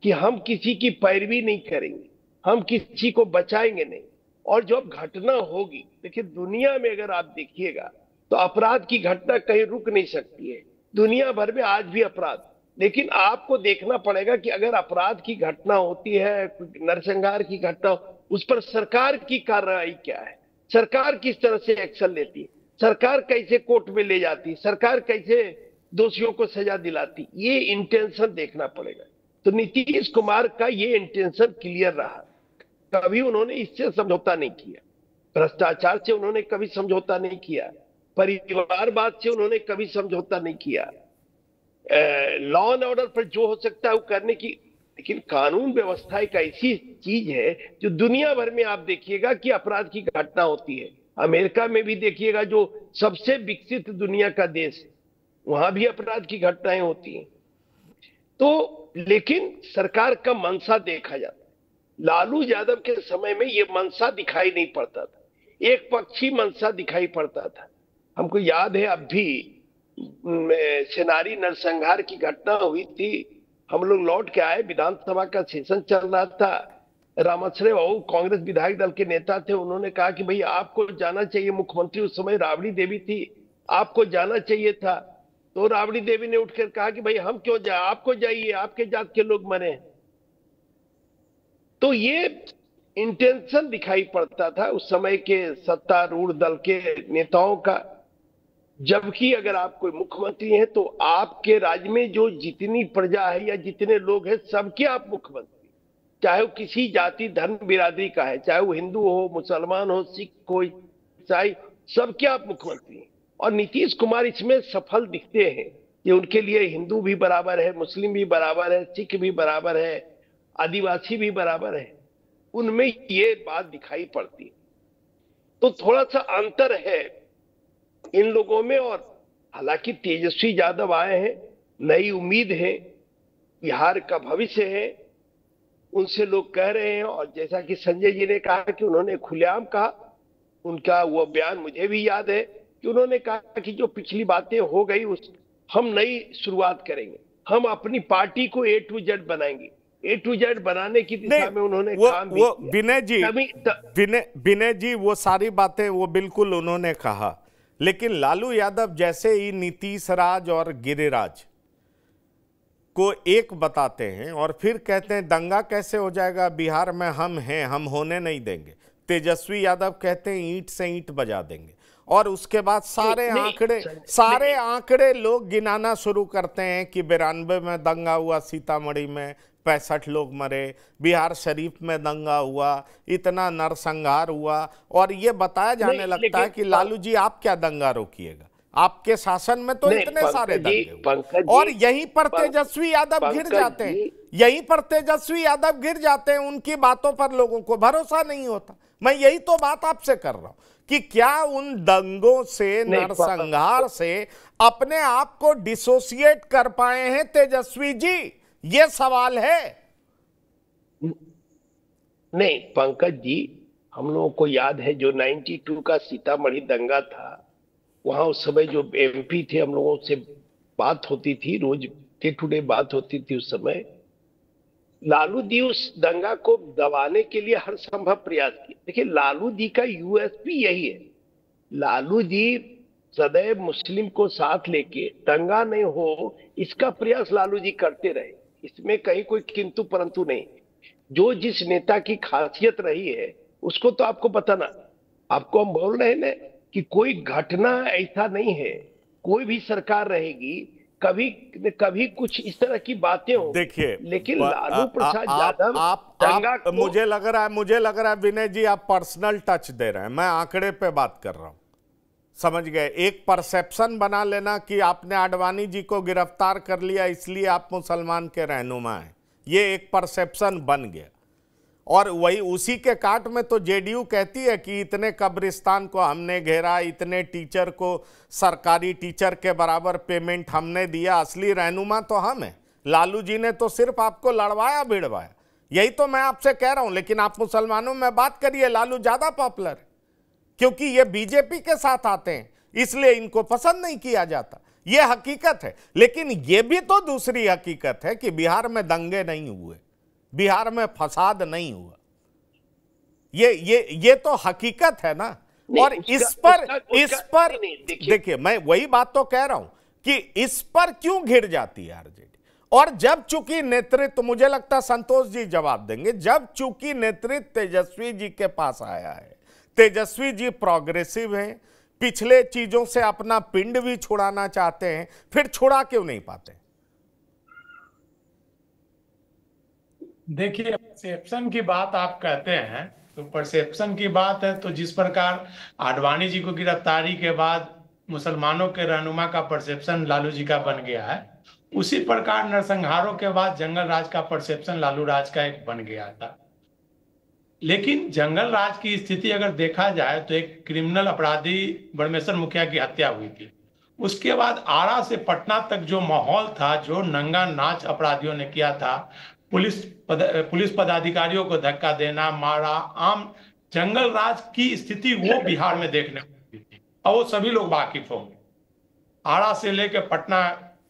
कि हम किसी की पैरवी नहीं करेंगे हम किसी को बचाएंगे नहीं और जब घटना होगी देखिए दुनिया में अगर आप देखिएगा तो अपराध की घटना कहीं रुक नहीं सकती है दुनिया भर में आज भी अपराध लेकिन आपको देखना पड़ेगा कि अगर अपराध की घटना होती है नरसंहार की घटना उस पर सरकार की कार्रवाई क्या है सरकार किस तरह से एक्शन लेती है सरकार कैसे कोर्ट में ले जाती सरकार कैसे दोषियों को सजा दिलाती ये इंटेंशन देखना पड़ेगा तो नीतीश कुमार का ये इंटेंशन क्लियर रहा कभी उन्होंने इससे समझौता नहीं किया भ्रष्टाचार से उन्होंने कभी समझौता नहीं किया परिवारवाद से उन्होंने कभी समझौता नहीं किया लॉ एंड ऑर्डर पर जो हो सकता है वो करने की लेकिन कानून व्यवस्था एक ऐसी चीज है जो दुनिया भर में आप देखिएगा कि अपराध की घटना होती है अमेरिका में भी देखिएगा जो सबसे विकसित दुनिया का देश है वहां भी अपराध की घटनाएं होती हैं तो लेकिन सरकार का मनसा देखा जाता लालू यादव के समय में ये मनसा दिखाई नहीं पड़ता था एक पक्षी मनसा दिखाई पड़ता था हमको याद है अब भी सेनारी नरसंहार की घटना हुई थी हम लोग लौट के आए विधानसभा का सेशन चल रहा था रामाश्रय बाबू कांग्रेस विधायक दल के नेता थे उन्होंने कहा कि भाई आपको जाना चाहिए मुख्यमंत्री उस समय राबड़ी देवी थी आपको जाना चाहिए था तो राबड़ी देवी ने उठकर कहा कि भाई हम क्यों जाए आपको जाइए आपके जात के लोग मरे तो ये इंटेंशन दिखाई पड़ता था उस समय के सत्तारूढ़ दल के नेताओं का जबकि अगर आप कोई मुख्यमंत्री हैं तो आपके राज्य में जो जितनी प्रजा है या जितने लोग हैं सबके आप मुख्यमंत्री चाहे वो किसी जाति धर्म बिरादरी का है चाहे वो हिंदू हो मुसलमान हो सिख हो ईसाई सबके आप मुख्यमंत्री हैं और नीतीश कुमार इसमें सफल दिखते हैं कि उनके लिए हिंदू भी बराबर है मुस्लिम भी बराबर है सिख भी बराबर है आदिवासी भी बराबर है उनमें ये बात दिखाई पड़ती तो थोड़ा सा अंतर है इन लोगों में और हालांकि तेजस्वी यादव आए हैं नई उम्मीद है बिहार का भविष्य है उनसे लोग कह रहे हैं और जैसा कि संजय जी ने कहा कि उन्होंने खुलेआम कहा उनका वो बयान मुझे भी याद है कि उन्होंने कहा कि जो पिछली बातें हो गई उस हम नई शुरुआत करेंगे हम अपनी पार्टी को ए टू जेड बनाएंगे ए टू जेड बनाने की दिशा में उन्होंने वो, काम वो विनय जी विनय विनय जी वो सारी बातें वो बिल्कुल उन्होंने कहा लेकिन लालू यादव जैसे ही नीतीश राज और गिरिराज को एक बताते हैं और फिर कहते हैं दंगा कैसे हो जाएगा बिहार में हम हैं हम होने नहीं देंगे तेजस्वी यादव कहते हैं ईंट से ईंट बजा देंगे और उसके बाद सारे आंकड़े सारे आंकड़े लोग गिनाना शुरू करते हैं कि बिरानवे में दंगा हुआ सीतामढ़ी में पैंसठ लोग मरे बिहार शरीफ में दंगा हुआ इतना नरसंहार हुआ और ये बताया जाने लगता है कि लालू जी आप क्या दंगा रोकिएगा आपके शासन में तो इतने सारे दंगे और यहीं पर तेजस्वी यादव गिर जाते हैं यहीं पर तेजस्वी यादव गिर जाते हैं उनकी बातों पर लोगों को भरोसा नहीं होता मैं यही तो बात आपसे कर रहा हूं कि क्या उन दंगों से नरसंहार से अपने आप को डिसोसिएट कर पाए हैं तेजस्वी जी ये सवाल है नहीं पंकज जी हम लोगों को याद है जो 92 का सीतामढ़ी दंगा था वहां उस समय जो एमपी थे हम लोगों से बात होती थी रोज डे टू डे बात होती थी उस समय लालू जी उस दंगा को दबाने के लिए हर संभव प्रयास किया देखिए लालू जी का यूएसपी यही है लालू जी सदैव मुस्लिम को साथ लेके दंगा नहीं हो इसका प्रयास लालू जी करते रहे इसमें कहीं कोई किंतु परंतु नहीं जो जिस नेता की खासियत रही है उसको तो आपको बताना आपको हम बोल रहे हैं ना कि कोई घटना ऐसा नहीं है कोई भी सरकार रहेगी कभी कभी कुछ इस तरह की बातें हो देखिए लेकिन लालू प्रसाद यादव आप, आप मुझे लग रहा है मुझे लग रहा है विनय जी आप पर्सनल टच दे रहे हैं मैं आंकड़े पे बात कर रहा हूँ समझ गए एक परसेप्शन बना लेना कि आपने आडवाणी जी को गिरफ्तार कर लिया इसलिए आप मुसलमान के रहनुमा हैं ये एक परसेप्शन बन गया और वही उसी के काट में तो जेडीयू कहती है कि इतने कब्रिस्तान को हमने घेरा इतने टीचर को सरकारी टीचर के बराबर पेमेंट हमने दिया असली रहनुमा तो हम हैं लालू जी ने तो सिर्फ आपको लड़वाया भिड़वाया यही तो मैं आपसे कह रहा हूँ लेकिन आप मुसलमानों में बात करिए लालू ज़्यादा पॉपुलर क्योंकि ये बीजेपी के साथ आते हैं इसलिए इनको पसंद नहीं किया जाता ये हकीकत है लेकिन ये भी तो दूसरी हकीकत है कि बिहार में दंगे नहीं हुए बिहार में फसाद नहीं हुआ ये ये ये तो हकीकत है ना और इस पर इस पर देखिए मैं वही बात तो कह रहा हूं कि इस पर क्यों घिर जाती है आरजेडी और जब चूंकि नेतृत्व मुझे लगता संतोष जी जवाब देंगे जब चूंकि नेतृत्व तेजस्वी जी के पास आया है तेजस्वी जी प्रोग्रेसिव हैं पिछले चीजों से अपना पिंड भी छुड़ाना चाहते हैं फिर छुड़ा क्यों नहीं पाते देखिए परसेप्शन की बात आप कहते हैं तो परसेप्शन की बात है तो जिस प्रकार आडवाणी जी को गिरफ्तारी के बाद मुसलमानों के रहनुमा का परसेप्शन लालू जी का बन गया है उसी प्रकार नरसंहारों के बाद जंगल राज का परसेप्शन लालू राज का एक बन गया था लेकिन जंगल राज की स्थिति अगर देखा जाए तो एक क्रिमिनल अपराधी बड़मेश्वर मुखिया की हत्या हुई थी उसके बाद आरा से पटना तक जो माहौल था जो नंगा नाच अपराधियों ने किया था पुलिस पद, पुलिस पदाधिकारियों को धक्का देना मारा आम जंगल राज की स्थिति वो बिहार में देखने को मिली थी और वो सभी लोग वाकिफ होंगे आरा से लेकर पटना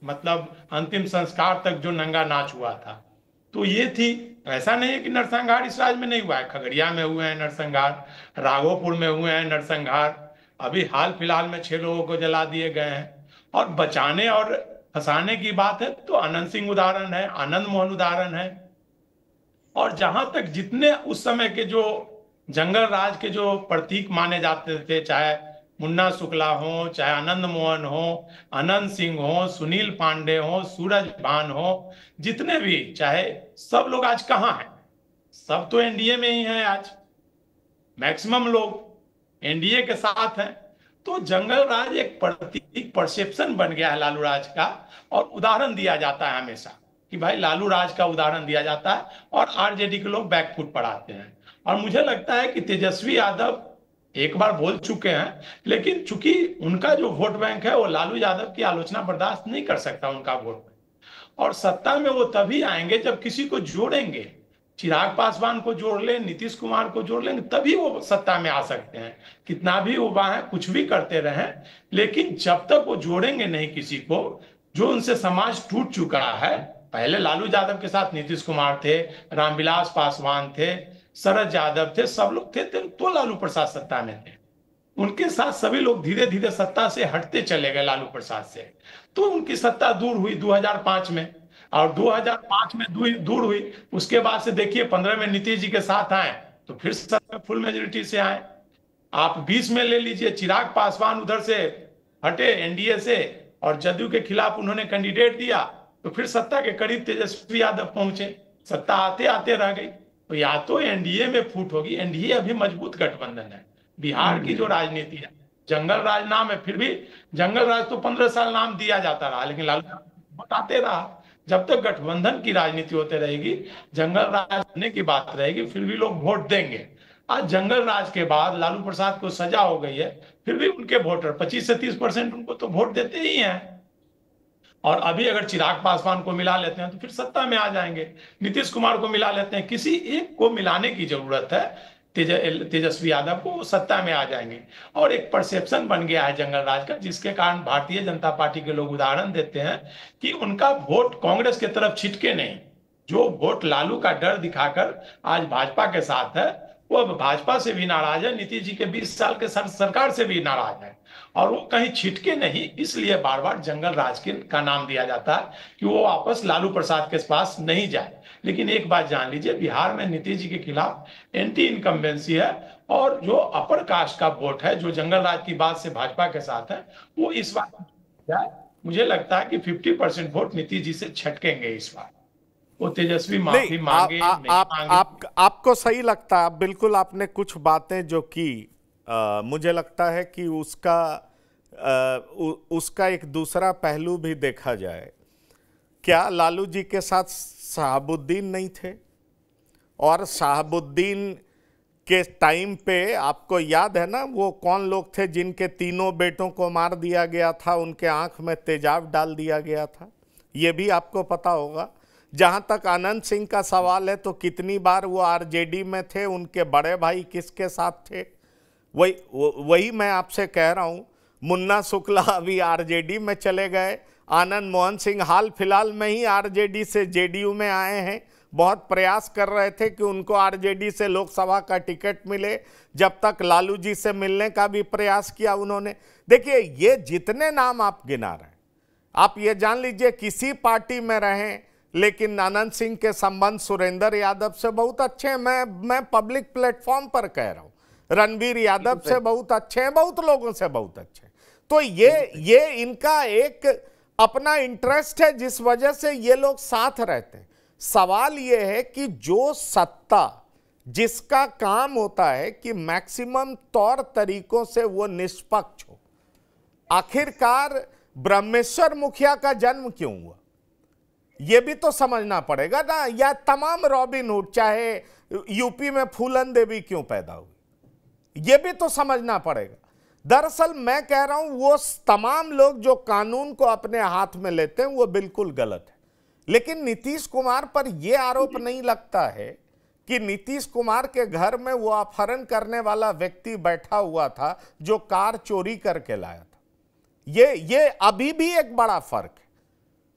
मतलब अंतिम संस्कार तक जो नंगा नाच हुआ था तो ये थी ऐसा नहीं है कि नरसंहार इस राज्य में नहीं हुआ है खगड़िया में हुए हैं नरसंहार राघोपुर में हुए हैं नरसंहार अभी हाल फिलहाल में छह लोगों को जला दिए गए हैं और बचाने और फंसाने की बात है तो आनंद सिंह उदाहरण है आनंद मोहन उदाहरण है और जहां तक जितने उस समय के जो जंगल राज के जो प्रतीक माने जाते थे चाहे मुन्ना शुक्ला हो चाहे आनंद मोहन हो आनंद सिंह हो सुनील पांडे हो सूरज भान हो जितने भी चाहे सब लोग आज कहाँ हैं सब तो एनडीए में ही हैं आज मैक्सिमम लोग एनडीए के साथ हैं तो जंगल राज एक प्रतीक परसेप्शन बन गया है लालू राज का और उदाहरण दिया जाता है हमेशा कि भाई लालू राज का उदाहरण दिया जाता है और आरजेडी के लोग बैकफुट पर आते हैं और मुझे लगता है कि तेजस्वी यादव एक बार बोल चुके हैं लेकिन चूंकि उनका जो वोट बैंक है वो लालू यादव की आलोचना बर्दाश्त नहीं कर सकता उनका वोट और सत्ता में वो तभी आएंगे जब किसी को जोड़ेंगे चिराग पासवान को जोड़ लें नीतीश कुमार को जोड़ लेंगे तभी वो सत्ता में आ सकते हैं कितना भी वो है कुछ भी करते रहें लेकिन जब तक वो जोड़ेंगे नहीं किसी को जो उनसे समाज टूट चुका है पहले लालू यादव के साथ नीतीश कुमार थे रामविलास पासवान थे शरद यादव थे सब लोग थे तो लालू प्रसाद सत्ता में थे उनके साथ सभी लोग धीरे धीरे सत्ता से हटते चले गए लालू प्रसाद से तो उनकी सत्ता दूर हुई 2005 में और 2005 में दूर हुई उसके बाद से देखिए पंद्रह में नीतीश जी के साथ आए तो फिर सत्ता फुल मेजोरिटी से आए आप बीस में ले लीजिए चिराग पासवान उधर से हटे एनडीए से और जदयू के खिलाफ उन्होंने कैंडिडेट दिया तो फिर सत्ता के करीब तेजस्वी यादव पहुंचे सत्ता आते आते रह गई तो या तो एनडीए में फूट होगी एनडीए अभी मजबूत गठबंधन है बिहार की जो राजनीति है जंगल राज नाम है फिर भी जंगल राज तो पंद्रह साल नाम दिया जाता रहा लेकिन लालू बताते रहा जब तक तो गठबंधन की राजनीति होते रहेगी जंगल राज होने की बात रहेगी फिर भी लोग वोट देंगे आज जंगल राज के बाद लालू प्रसाद को सजा हो गई है फिर भी उनके वोटर 25 से 30 परसेंट उनको तो वोट देते ही हैं और अभी अगर चिराग पासवान को मिला लेते हैं तो फिर सत्ता में आ जाएंगे नीतीश कुमार को मिला लेते हैं किसी एक को मिलाने की जरूरत है तेजस्वी यादव को सत्ता में आ जाएंगे और एक परसेप्शन बन गया है जंगल राज का जिसके कारण भारतीय जनता पार्टी के लोग उदाहरण देते हैं कि उनका वोट कांग्रेस के तरफ छिटके नहीं जो वोट लालू का डर दिखाकर आज भाजपा के साथ है वो अब भाजपा से भी नाराज है नीतीश जी के 20 साल के सरकार से भी नाराज है और वो कहीं छिटके नहीं इसलिए बार बार जंगल राज के का नाम दिया जाता है कि वो वापस लालू प्रसाद के पास नहीं जाए लेकिन एक बात जान लीजिए बिहार में नीतीश जी के खिलाफ एंटी इनकम्बेंसी है और जो अपर कास्ट का वोट है जो जंगल राज की बात से भाजपा के साथ है वो इस बार मुझे लगता है कि fifty percent vote Nitish ji से छटकेंगे इस बार वो तेजस्वी माफी मांगे आ, आ, आप, मांगे। आप, आपको सही लगता है बिल्कुल आपने कुछ बातें जो की आ, मुझे लगता है कि उसका उसका एक दूसरा पहलू भी देखा जाए क्या लालू जी के साथ शहाबुद्दीन नहीं थे और शहाबुद्दीन के टाइम पे आपको याद है ना वो कौन लोग थे जिनके तीनों बेटों को मार दिया गया था उनके आंख में तेजाब डाल दिया गया था ये भी आपको पता होगा जहाँ तक आनंद सिंह का सवाल है तो कितनी बार वो आरजेडी में थे उनके बड़े भाई किसके साथ थे वही वही मैं आपसे कह रहा हूँ मुन्ना शुक्ला अभी आरजेडी में चले गए आनंद मोहन सिंह हाल फिलहाल में ही आरजेडी से जेडीयू में आए हैं बहुत प्रयास कर रहे थे कि उनको आरजेडी से लोकसभा का टिकट मिले जब तक लालू जी से मिलने का भी प्रयास किया उन्होंने देखिए ये जितने नाम आप गिना रहे हैं आप ये जान लीजिए किसी पार्टी में रहें लेकिन आनंद सिंह के संबंध सुरेंद्र यादव से बहुत अच्छे हैं मैं मैं पब्लिक प्लेटफॉर्म पर कह रहा हूँ रणवीर यादव से बहुत अच्छे हैं बहुत लोगों से बहुत अच्छे तो ये ये इनका एक अपना इंटरेस्ट है जिस वजह से ये लोग साथ रहते हैं सवाल ये है कि जो सत्ता जिसका काम होता है कि मैक्सिमम तौर तरीकों से वो निष्पक्ष हो आखिरकार ब्रह्मेश्वर मुखिया का जन्म क्यों हुआ ये भी तो समझना पड़ेगा ना या तमाम रॉबिन हुड चाहे यूपी में फूलन देवी क्यों पैदा हुई ये भी तो समझना पड़ेगा दरअसल मैं कह रहा हूं वो तमाम लोग जो कानून को अपने हाथ में लेते हैं वो बिल्कुल गलत है लेकिन नीतीश कुमार पर यह आरोप नहीं लगता है कि नीतीश कुमार के घर में वो अपहरण करने वाला व्यक्ति बैठा हुआ था जो कार चोरी करके लाया था ये ये अभी भी एक बड़ा फर्क है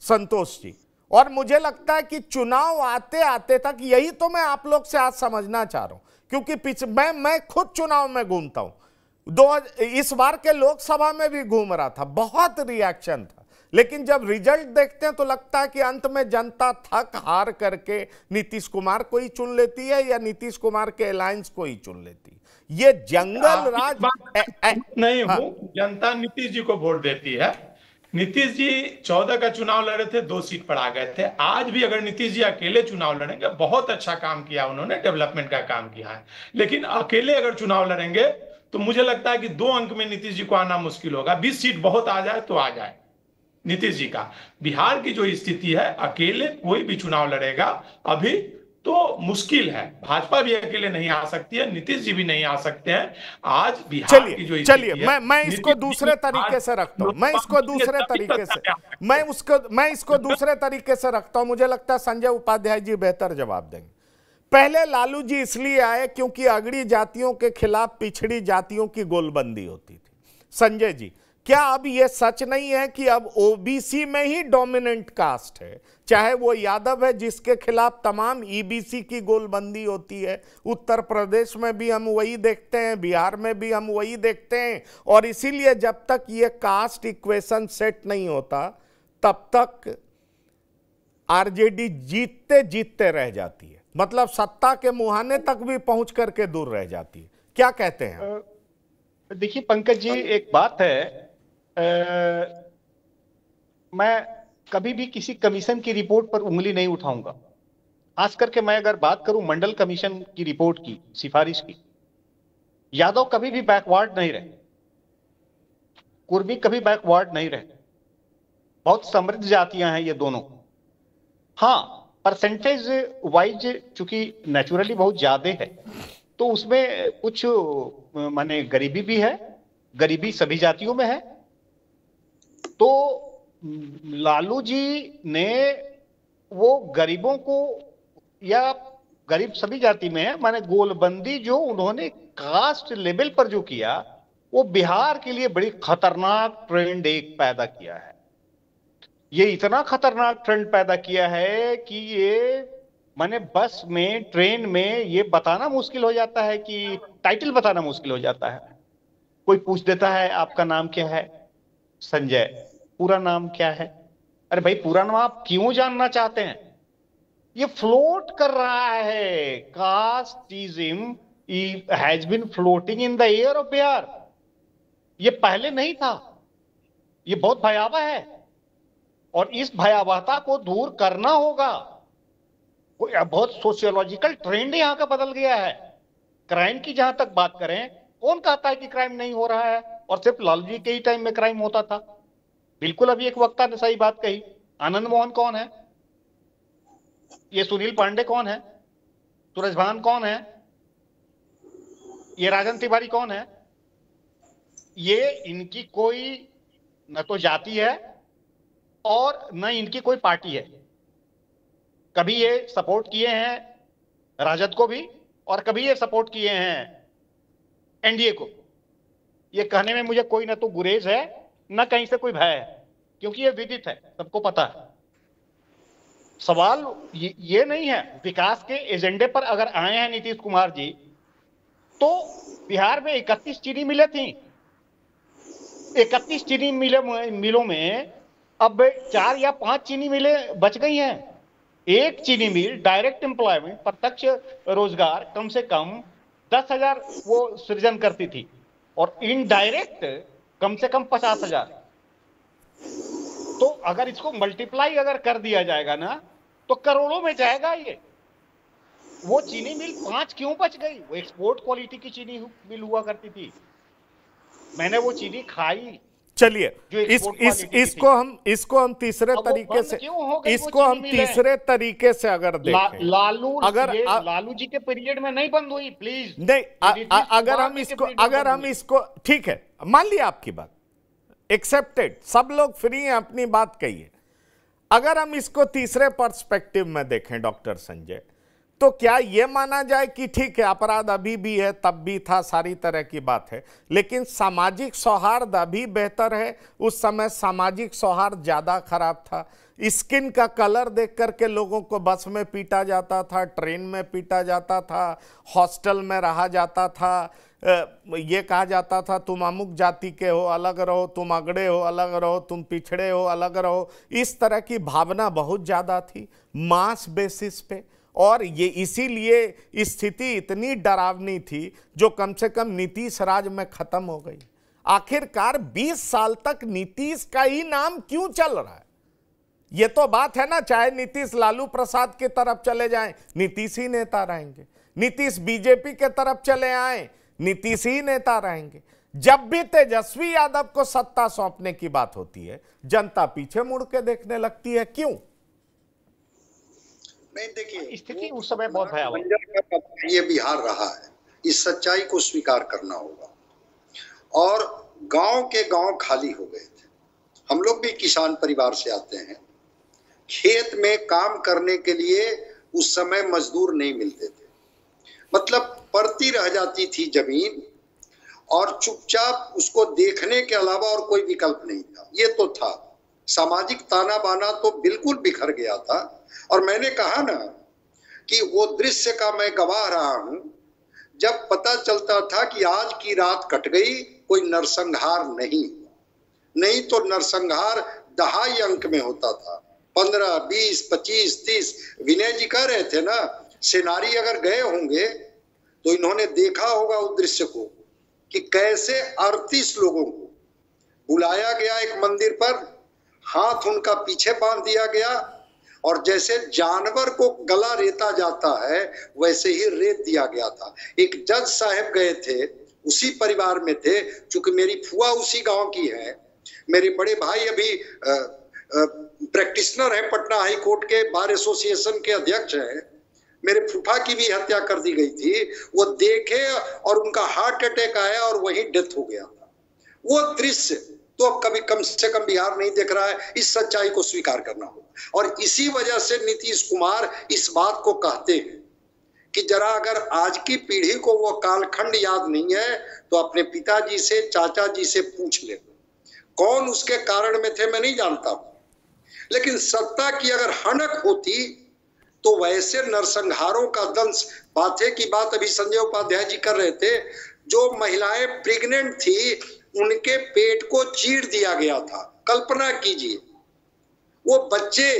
संतोष जी और मुझे लगता है कि चुनाव आते आते तक यही तो मैं आप लोग से आज समझना चाह रहा हूं क्योंकि मैं मैं खुद चुनाव में घूमता हूं दो इस बार के लोकसभा में भी घूम रहा था बहुत रिएक्शन था लेकिन जब रिजल्ट देखते हैं तो लगता है कि अंत में जनता थक हार करके नीतीश कुमार को ही चुन लेती है या नीतीश कुमार के अलायंस को ही चुन लेती है ये जंगल राज ए, ए, नहीं हाँ। जनता नीतीश जी को वोट देती है नीतीश जी चौदह का चुनाव लड़े थे दो सीट पर आ गए थे आज भी अगर नीतीश जी अकेले चुनाव लड़ेंगे बहुत अच्छा काम किया उन्होंने डेवलपमेंट का काम किया है लेकिन अकेले अगर चुनाव लड़ेंगे तो मुझे लगता है कि दो अंक में नीतीश जी को आना मुश्किल होगा बीस सीट बहुत आ जाए तो आ जाए नीतीश जी का बिहार की जो स्थिति है अकेले कोई भी चुनाव लड़ेगा अभी तो मुश्किल है भाजपा भी अकेले नहीं आ सकती है नीतीश जी भी नहीं आ सकते हैं आज बिहार की जो चलिए मैं मैं इसको दूसरे तरीके से रखता हूँ मैं इसको दूसरे तरीके से मैं उसको मैं इसको दूसरे तरीके से रखता हूँ मुझे लगता है संजय उपाध्याय जी बेहतर जवाब देंगे पहले लालू जी इसलिए आए क्योंकि अगड़ी जातियों के खिलाफ पिछड़ी जातियों की गोलबंदी होती थी संजय जी क्या अब यह सच नहीं है कि अब ओबीसी में ही डोमिनेंट कास्ट है चाहे वो यादव है जिसके खिलाफ तमाम ईबीसी e की गोलबंदी होती है उत्तर प्रदेश में भी हम वही देखते हैं बिहार में भी हम वही देखते हैं और इसीलिए जब तक ये कास्ट इक्वेशन सेट नहीं होता तब तक आरजेडी जीतते जीतते रह जाती है मतलब सत्ता के मुहाने तक भी पहुंच करके दूर रह जाती है क्या कहते हैं देखिए पंकज जी एक बात है आ, मैं कभी भी किसी कमीशन की रिपोर्ट पर उंगली नहीं उठाऊंगा खास करके मैं अगर बात करूं मंडल कमीशन की रिपोर्ट की सिफारिश की यादव कभी भी बैकवर्ड नहीं रहे कुर्मी कभी बैकवर्ड नहीं रहे बहुत समृद्ध जातियां हैं ये दोनों हाँ परसेंटेज वाइज चूंकि नेचुरली बहुत ज्यादा है तो उसमें कुछ माने गरीबी भी है गरीबी सभी जातियों में है तो लालू जी ने वो गरीबों को या गरीब सभी जाति में है माने गोलबंदी जो उन्होंने कास्ट लेवल पर जो किया वो बिहार के लिए बड़ी खतरनाक ट्रेंड एक पैदा किया है ये इतना खतरनाक ट्रेंड पैदा किया है कि ये मैंने बस में ट्रेन में ये बताना मुश्किल हो जाता है कि टाइटल बताना मुश्किल हो जाता है कोई पूछ देता है आपका नाम क्या है संजय पूरा नाम क्या है अरे भाई पूरा नाम आप क्यों जानना चाहते हैं ये फ्लोट कर रहा है casteism has been floating in the air of air ये पहले नहीं था ये बहुत भयावह है और इस भयावहता को दूर करना होगा बहुत सोशियोलॉजिकल ट्रेंड यहां का बदल गया है क्राइम की जहां तक बात करें कौन कहता है कि क्राइम नहीं हो रहा है और सिर्फ लालू जी के ही टाइम में क्राइम होता था बिल्कुल अभी एक वक्ता ने सही बात कही आनंद मोहन कौन है ये सुनील पांडे कौन है सूरज भान कौन है ये राजन तिवारी कौन है ये इनकी कोई न तो जाति है और न इनकी कोई पार्टी है कभी ये सपोर्ट किए हैं राजद को भी और कभी ये सपोर्ट किए हैं एनडीए को ये कहने में मुझे कोई ना तो गुरेज है ना कहीं से कोई भय है क्योंकि ये विदित है सबको पता है सवाल ये, ये नहीं है विकास के एजेंडे पर अगर आए हैं नीतीश कुमार जी तो बिहार में इकतीस चीनी मिले थी इकतीस चीनी मिले मिलों में अब चार या पांच चीनी मिलें बच गई हैं एक चीनी मिल डायरेक्ट एम्प्लॉयमेंट प्रत्यक्ष रोजगार कम से कम दस हजार वो सृजन करती थी और इनडायरेक्ट कम से कम पचास हजार तो अगर इसको मल्टीप्लाई अगर कर दिया जाएगा ना तो करोड़ों में जाएगा ये वो चीनी मिल पांच क्यों बच गई वो एक्सपोर्ट क्वालिटी की चीनी मिल हुआ करती थी मैंने वो चीनी खाई चलिए इस इस इसको हम इसको हम तीसरे तरीके से इसको हम तीसरे तरीके से अगर देखें लालू अगर लालू जी के पीरियड में नहीं बंद हुई प्लीज नहीं अगर हम इसको अगर हम इसको ठीक है मान लिया आपकी बात एक्सेप्टेड सब लोग फ्री हैं अपनी बात कहिए अगर हम इसको तीसरे पर्सपेक्टिव में देखें डॉक्टर संजय तो क्या यह माना जाए कि ठीक है अपराध अभी भी है तब भी था सारी तरह की बात है लेकिन सामाजिक सौहार्द अभी बेहतर है उस समय सामाजिक सौहार्द ज़्यादा खराब था स्किन का कलर देख कर के लोगों को बस में पीटा जाता था ट्रेन में पीटा जाता था हॉस्टल में रहा जाता था ये कहा जाता था तुम अमुक जाति के हो अलग रहो तुम अगड़े हो अलग रहो तुम पिछड़े हो अलग रहो इस तरह की भावना बहुत ज़्यादा थी मास बेसिस पे और ये इसीलिए स्थिति इतनी डरावनी थी जो कम से कम नीतीश राज में ख़त्म हो गई आखिरकार 20 साल तक नीतीश का ही नाम क्यों चल रहा है ये तो बात है ना चाहे नीतीश लालू प्रसाद की तरफ चले जाएं नीतीश ही नेता रहेंगे नीतीश बीजेपी के तरफ चले आए नीतीश ही नेता रहेंगे जब भी तेजस्वी यादव को सत्ता सौंपने की बात होती है जनता पीछे मुड़ के देखने लगती है क्यों नहीं देखिए हाँ, स्थिति उस समय बहुत भयावह ये बिहार रहा है इस सच्चाई को स्वीकार करना होगा और गांव के गांव खाली हो गए थे हम लोग भी किसान परिवार से आते हैं खेत में काम करने के लिए उस समय मजदूर नहीं मिलते थे मतलब पड़ती रह जाती थी जमीन और चुपचाप उसको देखने के अलावा और कोई विकल्प नहीं था ये तो था सामाजिक ताना बाना तो बिल्कुल बिखर गया था और मैंने कहा ना कि वो दृश्य का मैं गवाह रहा हूं जब पता चलता था कि आज की रात कट गई कोई नरसंहार नहीं नहीं तो नरसंहार दहाई अंक में होता था पंद्रह बीस पच्चीस तीस विनय जी कह रहे थे ना सेनारी अगर गए होंगे तो इन्होंने देखा होगा उस दृश्य को कि कैसे अड़तीस लोगों को बुलाया गया एक मंदिर पर हाथ उनका पीछे बांध दिया गया और जैसे जानवर को गला रेता जाता है वैसे ही रेत दिया गया था एक जज साहब गए थे उसी परिवार में थे चूंकि मेरी फुआ उसी गांव की है मेरे बड़े भाई अभी प्रैक्टिशनर है पटना हाई कोर्ट के बार एसोसिएशन के अध्यक्ष हैं मेरे फूफा की भी हत्या कर दी गई थी वो देखे और उनका हार्ट अटैक आया और वही डेथ हो गया वो दृश्य तो अब कभी कम से कम बिहार नहीं देख रहा है इस सच्चाई को स्वीकार करना होगा और इसी वजह से नीतीश कुमार इस बात को कहते हैं कि जरा अगर आज की पीढ़ी को वो कालखंड याद नहीं है तो अपने पिताजी से चाचा जी से पूछ ले कौन उसके कारण में थे मैं नहीं जानता हूं लेकिन सत्ता की अगर हनक होती तो वैसे नरसंहारों का दंश बातें की बात अभी संजय उपाध्याय जी कर रहे थे जो महिलाएं प्रेग्नेंट थी उनके पेट को चीर दिया गया था कल्पना कीजिए वो बच्चे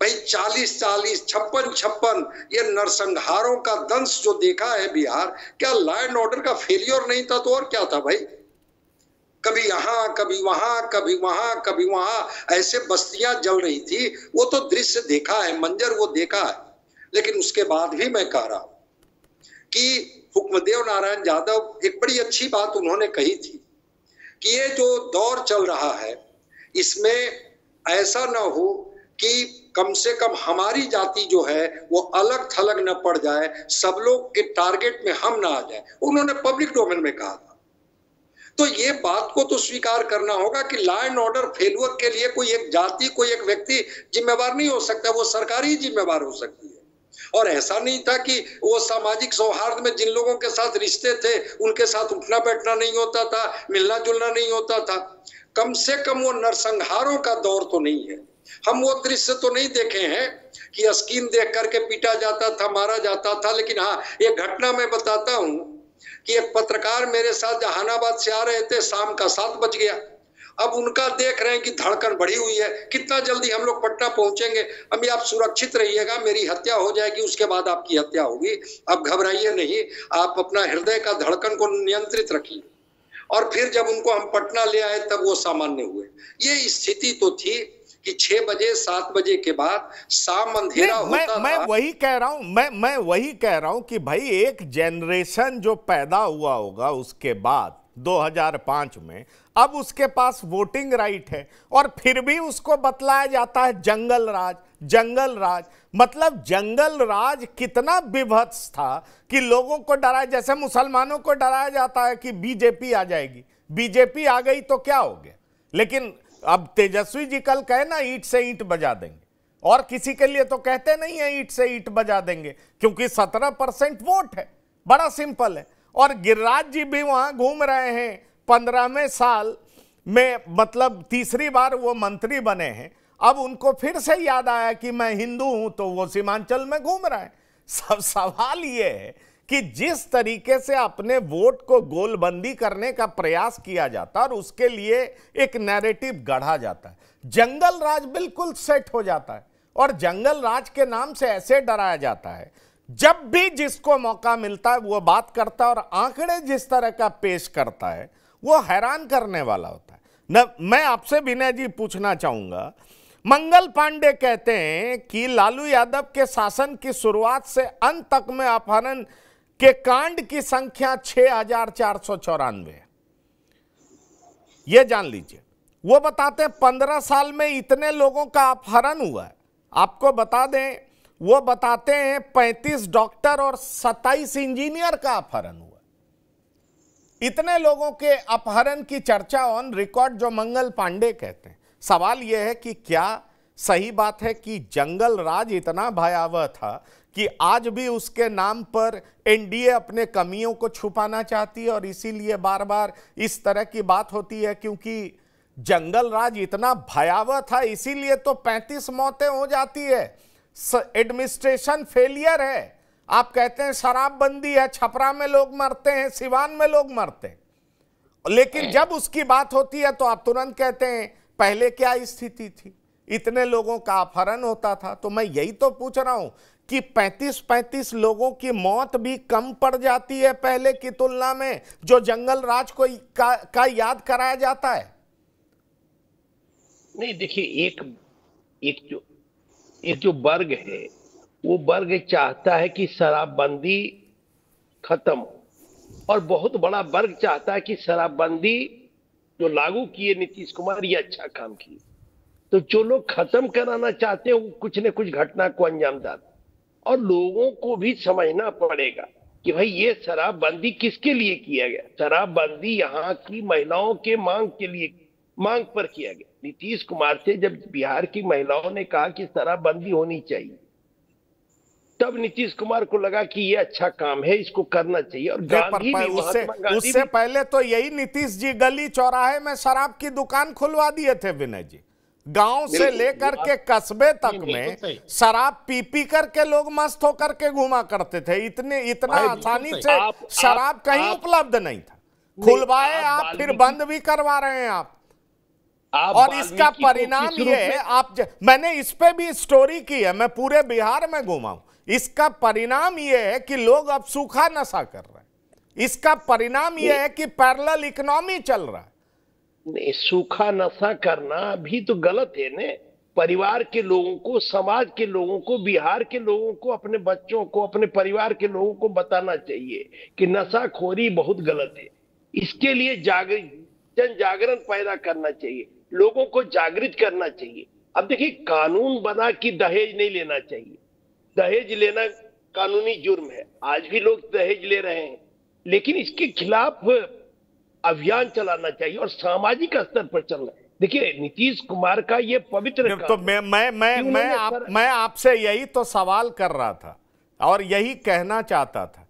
भाई चालीस चालीस छप्पन छप्पन ये नरसंहारों का दंश जो देखा है बिहार क्या लैंड ऑर्डर का फेलियर नहीं था तो और क्या था भाई कभी यहां कभी वहां कभी वहां कभी वहां ऐसे बस्तियां जल रही थी वो तो दृश्य देखा है मंजर वो देखा है लेकिन उसके बाद भी मैं कह रहा हूं कि हुक्मदेव नारायण यादव एक बड़ी अच्छी बात उन्होंने कही थी कि ये जो दौर चल रहा है इसमें ऐसा ना हो कि कम से कम हमारी जाति जो है वो अलग थलग न पड़ जाए सब लोग के टारगेट में हम ना आ जाए उन्होंने पब्लिक डोमेन में कहा था तो ये बात को तो स्वीकार करना होगा कि लॉ एंड ऑर्डर फेलवर के लिए कोई एक जाति कोई एक व्यक्ति जिम्मेवार नहीं हो सकता वो सरकारी जिम्मेवार हो सकती है और ऐसा नहीं था कि वो सामाजिक सौहार्द में जिन लोगों के साथ रिश्ते थे उनके साथ उठना बैठना नहीं होता था मिलना जुलना नहीं होता था कम से कम वो नरसंहारों का दौर तो नहीं है हम वो दृश्य तो नहीं देखे हैं कि अस्कीन देख करके पीटा जाता था मारा जाता था लेकिन हाँ ये घटना मैं बताता हूं कि एक पत्रकार मेरे साथ जहानाबाद से आ रहे थे शाम का सात बज गया अब उनका देख रहे हैं कि धड़कन बढ़ी हुई है कितना जल्दी हम लोग पटना पहुंचेंगे अभी आप सुरक्षित रहिएगा मेरी हत्या हो जाएगी उसके बाद आपकी हत्या होगी आप घबराइए नहीं आप अपना हृदय का धड़कन को नियंत्रित रखिए और फिर जब उनको हम पटना ले आए तब वो सामान्य हुए ये स्थिति तो थी कि छह बजे सात बजे के बाद शाम अंधेरा होता मैं, मैं वही कह रहा हूं मैं मैं वही कह रहा हूं कि भाई एक जनरेशन जो पैदा हुआ होगा उसके बाद 2005 में अब उसके पास वोटिंग राइट है और फिर भी उसको बतलाया जाता है जंगल राज जंगल राज मतलब जंगल राज कितना विभत्स था कि लोगों को डराया जैसे मुसलमानों को डराया जाता है कि बीजेपी आ जाएगी बीजेपी आ गई तो क्या हो गया लेकिन अब तेजस्वी जी कल कहे ना ईट से ईट बजा देंगे और किसी के लिए तो कहते नहीं है ईट से ईट बजा देंगे क्योंकि सत्रह परसेंट वोट है बड़ा सिंपल है और गिरिराज जी भी वहां घूम रहे हैं पंद्रहवें साल में मतलब तीसरी बार वो मंत्री बने हैं अब उनको फिर से याद आया कि मैं हिंदू हूं तो वो सीमांचल में घूम रहा है सब सवाल ये है कि जिस तरीके से अपने वोट को गोलबंदी करने का प्रयास किया जाता और उसके लिए एक नैरेटिव गढ़ा जाता है जंगल राज बिल्कुल सेट हो जाता है और जंगल राज के नाम से ऐसे डराया जाता है जब भी जिसको मौका मिलता है वो बात करता है और आंकड़े जिस तरह का पेश करता है वो हैरान करने वाला होता है न मैं आपसे विनय जी पूछना चाहूंगा मंगल पांडे कहते हैं कि लालू यादव के शासन की शुरुआत से अंत तक में अपहरण के कांड की संख्या छह हजार चार सौ चौरानवे है यह जान लीजिए वो बताते हैं पंद्रह साल में इतने लोगों का अपहरण हुआ है आपको बता दें वो बताते हैं 35 डॉक्टर और 27 इंजीनियर का अपहरण हुआ इतने लोगों के अपहरण की चर्चा ऑन रिकॉर्ड जो मंगल पांडे कहते हैं सवाल यह है कि क्या सही बात है कि जंगल राज इतना भयावह था कि आज भी उसके नाम पर एनडीए अपने कमियों को छुपाना चाहती है और इसीलिए बार बार इस तरह की बात होती है क्योंकि जंगल राज इतना भयावह था इसीलिए तो 35 मौतें हो जाती है एडमिनिस्ट्रेशन फेलियर है आप कहते हैं शराबबंदी है छपरा में लोग मरते हैं सिवान में लोग मरते हैं लेकिन हम्म। जब उसकी बात होती है तो आप तुरंत कहते हैं पहले क्या स्थिति थी इतने लोगों का अपहरण होता था तो मैं यही तो पूछ रहा हूं कि 35-35 लोगों की मौत भी कम पड़ जाती है पहले की तुलना में जो जंगल राज को का, का याद कराया जाता है नहीं देखिए एक एक जो ये जो वर्ग है वो वर्ग चाहता है कि शराबबंदी खत्म हो और बहुत बड़ा वर्ग चाहता है कि शराबबंदी जो लागू किए नीतीश कुमार ये अच्छा काम किए तो जो लोग खत्म कराना चाहते हैं वो कुछ न कुछ घटना को अंजाम देते और लोगों को भी समझना पड़ेगा कि भाई ये शराबबंदी किसके लिए किया गया शराबबंदी यहाँ की महिलाओं के मांग के लिए मांग पर किया गया नीतीश कुमार से जब बिहार की महिलाओं ने कहा कि शराबबंदी होनी चाहिए तब नीतीश कुमार को लगा कि ये अच्छा काम है इसको करना चाहिए और गांधी भी उससे, उससे पहले तो यही नीतीश जी गली चौराहे में शराब की दुकान खुलवा दिए थे विनय जी गांव से लेकर के कस्बे तक में शराब पी पी करके लोग मस्त होकर के घुमा करते थे इतने इतना आसानी से शराब कहीं उपलब्ध नहीं था खुलवाए आप फिर बंद भी करवा रहे हैं आप और इसका परिणाम ये है आप ज... मैंने इस पे भी स्टोरी की है मैं पूरे बिहार में घुमा हूं इसका परिणाम ये है कि लोग अब सूखा नशा कर रहे हैं इसका परिणाम ये है कि पैरल इकोनॉमी चल रहा है सूखा नशा करना भी तो गलत है ने परिवार के लोगों को समाज के लोगों को बिहार के लोगों को अपने बच्चों को अपने परिवार के लोगों को बताना चाहिए कि नशाखोरी बहुत गलत है इसके लिए जागर जन जागरण पैदा करना चाहिए लोगों को जागृत करना चाहिए अब देखिए कानून बना कि दहेज नहीं लेना चाहिए दहेज लेना कानूनी जुर्म है आज भी लोग दहेज ले रहे हैं लेकिन इसके खिलाफ अभियान चलाना चाहिए और सामाजिक स्तर पर चलना देखिए नीतीश कुमार का ये पवित्र तो मैं मैं मैं मैं आप पर... मैं आपसे यही तो सवाल कर रहा था और यही कहना चाहता था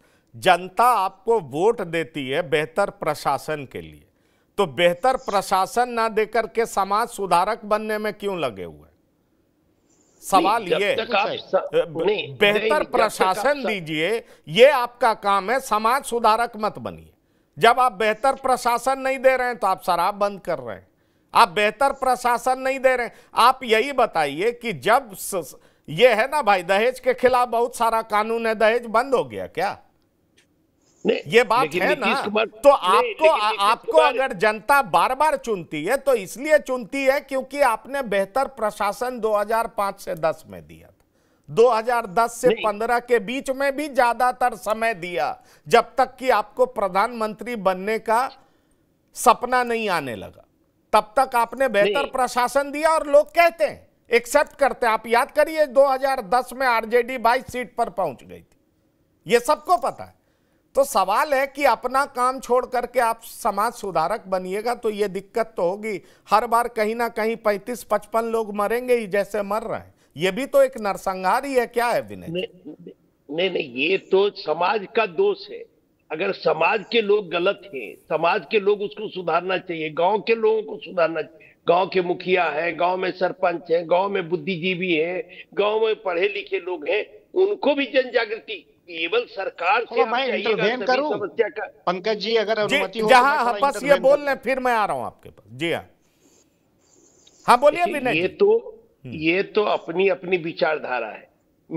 जनता आपको वोट देती है बेहतर प्रशासन के लिए तो बेहतर प्रशासन ना देकर के समाज सुधारक बनने में क्यों लगे हुए सवाल ये अच्छा, बेहतर प्रशासन दीजिए ये आपका काम है समाज सुधारक मत बनिए जब आप बेहतर प्रशासन नहीं दे रहे हैं तो आप शराब बंद कर रहे हैं आप बेहतर प्रशासन नहीं दे रहे हैं आप यही बताइए कि जब ये है ना भाई दहेज के खिलाफ बहुत सारा कानून है दहेज बंद हो गया क्या ये बात है ना तो आपको आपको अगर जनता बार बार चुनती है तो इसलिए चुनती है क्योंकि आपने बेहतर प्रशासन 2005 से 10 में दिया 2010 से 15 के बीच में भी ज्यादातर समय दिया जब तक कि आपको प्रधानमंत्री बनने का सपना नहीं आने लगा तब तक आपने बेहतर प्रशासन दिया और लोग कहते हैं एक्सेप्ट करते हैं आप याद करिए 2010 में आरजेडी बाईस सीट पर पहुंच गई थी ये सबको पता है तो सवाल है कि अपना काम छोड़ करके आप समाज सुधारक बनिएगा तो ये दिक्कत तो होगी हर बार कहीं ना कहीं पैंतीस पचपन लोग मरेंगे ही जैसे मर रहे हैं ये भी तो एक नरसंहार ही है क्या है विनय नहीं नहीं ये तो समाज का दोष है अगर समाज के लोग गलत हैं समाज के लोग उसको सुधारना चाहिए गांव के लोगों को सुधारना चाहिए गांव के मुखिया है गांव में सरपंच है गांव में बुद्धिजीवी है गांव में पढ़े लिखे लोग हैं उनको भी जन जागृति केवल सरकार से मैं करूं पंकज जी अगर तो जहां बस ये बोल रहे फिर मैं आ रहा हूं आपके पास जी हाँ हाँ बोलिए तो- हम्म। ये तो ये तो अपनी अपनी विचारधारा है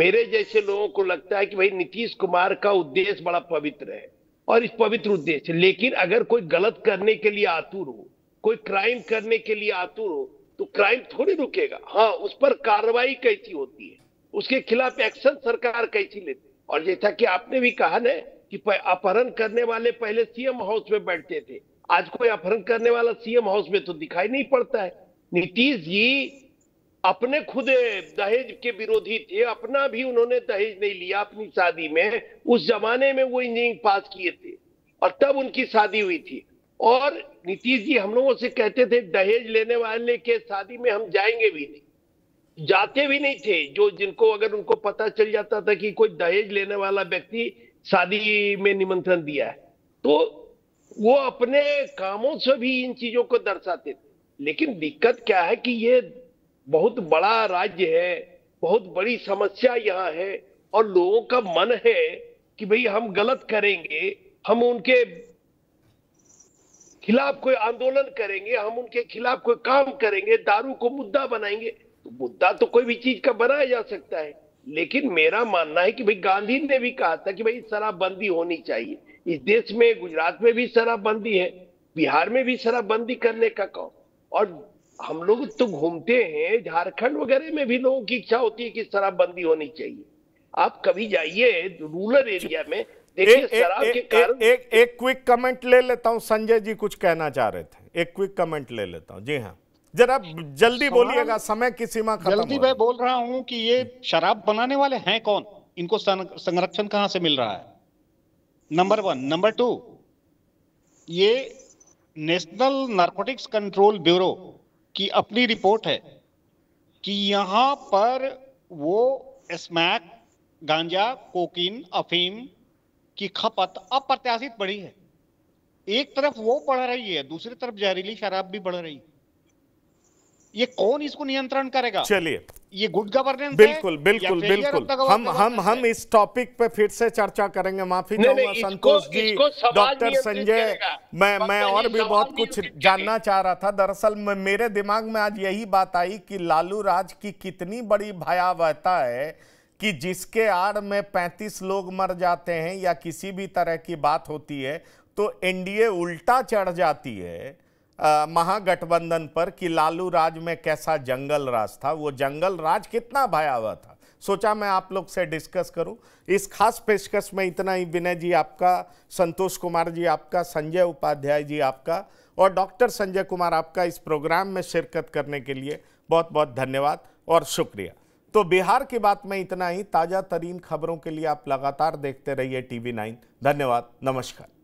मेरे जैसे लोगों को लगता है कि भाई नीतीश कुमार का उद्देश्य बड़ा पवित्र है और इस पवित्र उद्देश्य लेकिन अगर कोई गलत करने के लिए आतुर हो कोई क्राइम करने के लिए आतुर हो तो क्राइम थोड़ी रुकेगा हाँ उस पर कार्रवाई कैसी होती है उसके खिलाफ एक्शन सरकार कैसी लेती है और जैसा कि आपने भी कहा ना कि अपहरण करने वाले पहले सीएम हाउस में बैठते थे आज कोई अपहरण करने वाला सीएम हाउस में तो दिखाई नहीं पड़ता है नीतीश जी अपने खुद दहेज के विरोधी थे अपना भी उन्होंने दहेज नहीं लिया अपनी शादी में उस जमाने में वो इंजीनियरिंग पास किए थे और तब उनकी शादी हुई थी और नीतीश जी हम लोगों से कहते थे दहेज लेने वाले के शादी में हम जाएंगे भी नहीं जाते भी नहीं थे जो जिनको अगर उनको पता चल जाता था कि कोई दहेज लेने वाला व्यक्ति शादी में निमंत्रण दिया है तो वो अपने कामों से भी इन चीजों को दर्शाते थे लेकिन दिक्कत क्या है कि ये बहुत बड़ा राज्य है बहुत बड़ी समस्या यहाँ है और लोगों का मन है कि भाई हम गलत करेंगे हम उनके खिलाफ कोई आंदोलन करेंगे हम उनके खिलाफ कोई काम करेंगे दारू को मुद्दा बनाएंगे मुद्दा तो कोई भी चीज का बनाया जा सकता है लेकिन मेरा मानना है कि भाई गांधी ने भी कहा था कि भाई शराबबंदी होनी चाहिए इस देश में गुजरात में भी शराबबंदी है बिहार में भी शराबबंदी करने का कहो और हम लोग तो घूमते हैं झारखंड वगैरह में भी लोगों की इच्छा होती है कि शराबबंदी होनी चाहिए आप कभी जाइए रूरल एरिया में देखिए शराब के कारण एक एक क्विक कमेंट ले लेता हूँ संजय जी कुछ कहना चाह रहे थे एक क्विक कमेंट ले लेता हूँ जी हाँ जरा जल्दी बोलिएगा समय की सीमा खत्म जल्दी मैं बोल रहा हूँ कि ये शराब बनाने वाले हैं कौन इनको संरक्षण कहाँ से मिल रहा है नंबर वन नंबर टू ये नेशनल नारकोटिक्स कंट्रोल ब्यूरो की अपनी रिपोर्ट है कि यहाँ पर वो स्मैक गांजा कोकीन अफीम की खपत अप्रत्याशित बढ़ी है एक तरफ वो बढ़ रही है दूसरी तरफ जहरीली शराब भी बढ़ रही है ये कौन इसको नियंत्रण करेगा चलिए ये गुड गवर्नेंस बिल्कुल बिल्कुल बिल्कुल हम हम हम इस टॉपिक पे फिर से चर्चा करेंगे माफी चाहूंगा संतोष जी डॉक्टर संजय मैं मैं और भी बहुत कुछ जानना चाह रहा था दरअसल मेरे दिमाग में आज यही बात आई कि लालू राज की कितनी बड़ी भयावहता है कि जिसके आड़ में पैंतीस लोग मर जाते हैं या किसी भी तरह की बात होती है तो एनडीए उल्टा चढ़ जाती है महागठबंधन पर कि लालू राज में कैसा जंगल राज था वो जंगल राज कितना भयावह था सोचा मैं आप लोग से डिस्कस करूं इस खास पेशकश में इतना ही विनय जी आपका संतोष कुमार जी आपका संजय उपाध्याय जी आपका और डॉक्टर संजय कुमार आपका इस प्रोग्राम में शिरकत करने के लिए बहुत बहुत धन्यवाद और शुक्रिया तो बिहार की बात में इतना ही ताज़ा तरीन खबरों के लिए आप लगातार देखते रहिए टी नाइन धन्यवाद नमस्कार